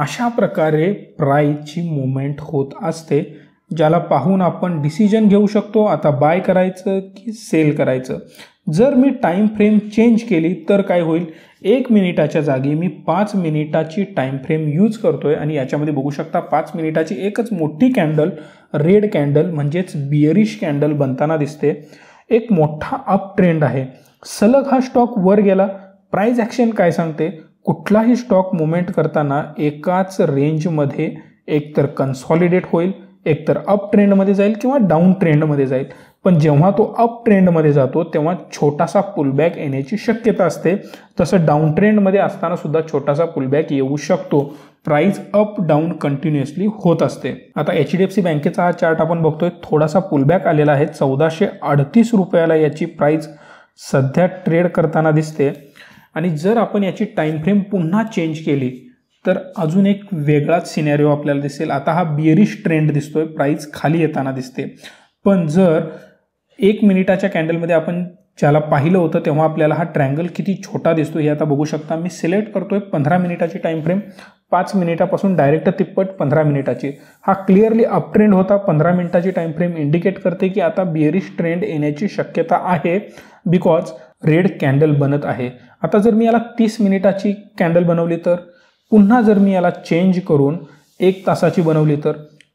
अशा प्रकारे प्राईजची मुवमेंट होत असते ज्याला पाहून आपण डिसिजन घेऊ शकतो आता बाय करायचं की सेल करायचं जर मी टाईम फ्रेम चेंज केली तर काय होईल एक मिनिटाच्या जागी मी पाच मिनिटाची टाईम फ्रेम यूज करतो आहे आणि याच्यामध्ये बघू शकता पाच मिनिटाची एकच मोठी कॅन्डल रेड कॅन्डल म्हणजेच बिअरिश कॅन्डल बनताना दिसते एक मोठा अप ट्रेंड आहे सलग हा स्टॉक वर गेला प्राईज ॲक्शन काय सांगते कुठलाही स्टॉक मुवमेंट करताना एकाच रेंजमध्ये एकतर कन्सॉलिडेट होईल एकतर अप ट्रेंडमध्ये जाईल किंवा डाऊन ट्रेंडमध्ये जाईल पण जेव्हा तो अप ट्रेंडमध्ये जातो तेव्हा छोटासा पुलबॅक येण्याची शक्यता असते तसं डाऊन ट्रेंडमध्ये असताना सुद्धा छोटासा पुलबॅक येऊ शकतो प्राईस अप डाऊन कंटिन्युअसली होत असते आता एच डी एफ सी बँकेचा हा चार्ट आपण बघतोय थोडासा पुलबॅक आलेला आहे चौदाशे अडतीस रुपयाला याची प्राईस सध्या ट्रेड करताना दिसते आणि जर आपण याची फ्रेम पुन्हा चेंज केली तर अजून एक वेगळाच सिनेरिओ आपल्याला दिसेल आता हा बिअरिश ट्रेंड दिसतोय प्राईज खाली येताना दिसते पण जर एक मिनिटाच्या कॅन्डलमध्ये आपण ज्याला पाहिलं होतं तेव्हा आपल्याला हा ट्रँगल किती छोटा दिसतो हे आता बघू शकता मी सिलेक्ट करतोय पंधरा मिनिटाची टाईम फ्रेम पाच मिनिटापासून डायरेक्ट तिप्पट पंधरा मिनिटाची हा क्लिअरली अप ट्रेंड होता पंधरा मिनिटाची टाईम फ्रेम इंडिकेट करते की आता बिअरिश ट्रेंड येण्याची शक्यता आहे बिकॉज रेड कॅन्डल बनत आहे आता जर मी याला तीस मिनिटाची कॅन्डल बनवली तर पुन्हा जर मी याला चेंज करून एक तासाची बनवली तर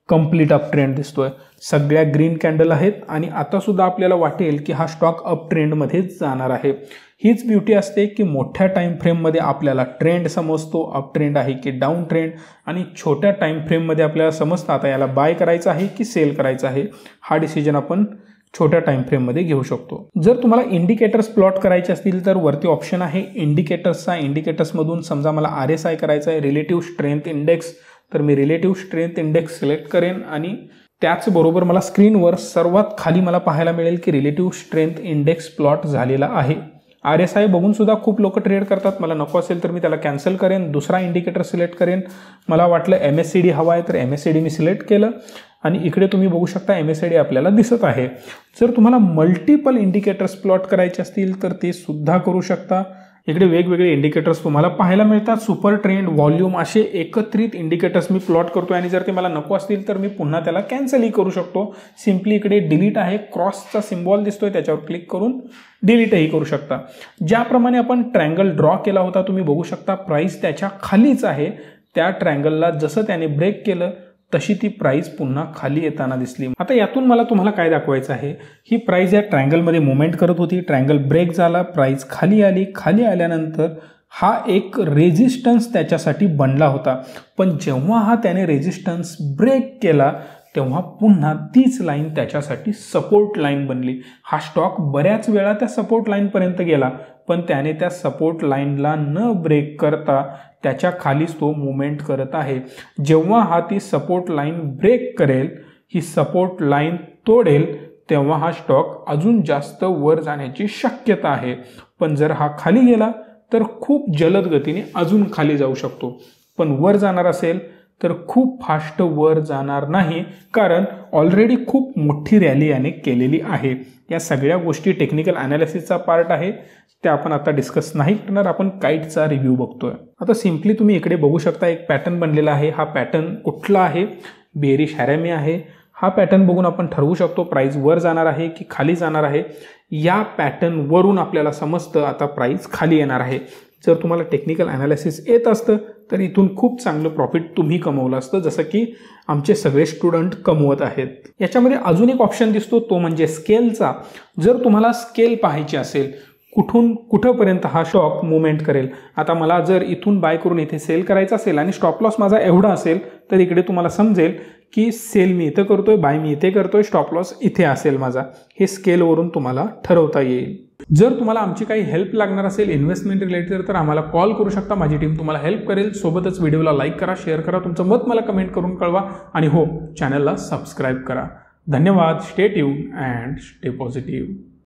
कंप्लीट अप ट्रेंड दिसतोय सगळ्या ग्रीन कॅन्डल आहेत आणि आतासुद्धा आपल्याला वाटेल की हा स्टॉक अप ट्रेंडमध्ये जाणार आहे हीच ब्युटी असते की मोठ्या टाईम फ्रेममध्ये आपल्याला ट्रेंड समजतो अप ट्रेंड आहे की डाऊन ट्रेंड आणि छोट्या टाईम फ्रेममध्ये आपल्याला समजतं आता याला बाय करायचं आहे की सेल करायचं आहे हा डिसिजन आपण छोट्या टाइम फ्रेममध्ये घेऊ शकतो जर तुम्हाला इंडिकेटर्स प्लॉट करायचे असतील तर वरती ऑप्शन आहे इंडिकेटर्सचा इंडिकेटर्समधून समजा मला आर एस आय करायचा आहे रिलेटिव्ह स्ट्रेंथ इंडेक्स तर मी रिलेटिव्ह स्ट्रेंथ इंडेक्स सिलेक्ट करेन आणि त्याचबरोबर मला स्क्रीनवर सर्वात खाली मला पाहायला मिळेल की रिलेटिव्ह स्ट्रेंथ इंडेक्स प्लॉट झालेला आहे आर एस आय बघूनसुद्धा खूप लोक ट्रेड करतात मला नको असेल तर मी त्याला कॅन्सल करेन दुसरा इंडिकेटर सिलेक्ट करेन मला वाटलं एम एस सी डी हवा आहे तर एम एस सी डी मी सिलेक्ट केलं आणि इकडे तुम्ही बघू शकता एम एस सी डी आपल्याला दिसत आहे जर तुम्हाला मल्टिपल इंडिकेटर्स प्लॉट करायचे असतील तर ते सुद्धा करू शकता इकडे वेगवेगळे इंडिकेटर्स तुम्हाला पाहायला मिळतात सुपर ट्रेंड व्हॉल्यूम असे एकत्रित इंडिकेटर्स मी प्लॉट करतो आणि जर ते मला नको असतील तर मी पुन्हा त्याला कॅन्सलही करू शकतो सिम्पली इकडे डिलीट आहे क्रॉसचा सिम्बॉल दिसतोय त्याच्यावर क्लिक करून डिलीटही करू शकता ज्याप्रमाणे आपण ट्रँगल ड्रॉ केला होता तुम्ही बघू शकता प्राईस त्याच्या खालीच आहे त्या ट्रँगलला जसं त्याने ब्रेक केलं तशी ती प्राईज पुन्हा खाली येताना दिसली आता यातून मला तुम्हाला काय दाखवायचं आहे ही प्राईज या ट्रँगलमध्ये मुवमेंट करत होती ट्रँगल ब्रेक झाला प्राईज खाली आली खाली आल्यानंतर हा एक रेजिस्टन्स त्याच्यासाठी बनला होता पण जेव्हा हा त्याने रेजिस्टन्स ब्रेक केला तेव्हा पुन्हा तीच लाईन त्याच्यासाठी सपोर्ट लाईन बनली हा स्टॉक बऱ्याच वेळा त्या सपोर्ट लाईनपर्यंत गेला पण त्याने त्या सपोर्ट लाईनला न ब्रेक करता त्याच्या खालीच तो मुवमेंट करत आहे जेव्हा हा ती सपोर्ट लाईन ब्रेक करेल ही सपोर्ट लाईन तोडेल तेव्हा हा स्टॉक अजून जास्त वर जाण्याची शक्यता आहे पण जर हा खाली गेला तर खूप जलद गतीने अजून खाली जाऊ शकतो पण वर जाणार असेल तर खूप फास्ट वर जाणार नाही कारण ऑलरेडी खूप मोठी रॅली याने केलेली आहे या सगळ्या गोष्टी टेक्निकल अनालिसिसचा पार्ट आहे त्या आपण आता डिस्कस नाही करणार आपण काईटचा रिव्ह्यू बघतोय आता सिम्पली तुम्ही इकडे बघू शकता एक पॅटर्न बनलेला आहे हा पॅटर्न कुठला आहे बेरी शॅरेमी आहे हा पॅटर्न बघून आपण ठरवू शकतो प्राईज वर जाणार आहे की खाली जाणार आहे या पॅटर्नवरून आपल्याला समजतं आता प्राईज खाली येणार आहे जर तुम्हाला टेक्निकल ॲनालिसिस येत असतं तर इथून खूप चांगलं प्रॉफिट तुम्ही कमवलं असतं जसं की आमचे सगळे स्टुडंट कमवत आहेत याच्यामध्ये अजून एक ऑप्शन दिसतो तो म्हणजे स्केलचा जर तुम्हाला स्केल पाहायची असेल कुठून कुठंपर्यंत हा स्टॉक मुवमेंट करेल आता मला जर इथून बाय करून इथे सेल करायचा असेल आणि स्टॉप लॉस माझा एवढा असेल तर इकडे तुम्हाला समजेल की सेल मी इथं करतोय बाय मी इथे करतोय स्टॉप लॉस इथे असेल माझा हे स्केलवरून तुम्हाला ठरवता येईल जर तुम्हाला आमची काही हेल्प लागणार असेल इन्व्हेस्टमेंट रिलेटेड तर आम्हाला कॉल करू शकता माझी टीम तुम्हाला हेल्प करेल सोबतच व्हिडिओला लाईक करा शेअर करा तुमचं मत मला कमेंट करून कळवा आणि हो चॅनलला सबस्क्राईब करा धन्यवाद stay tune and stay positive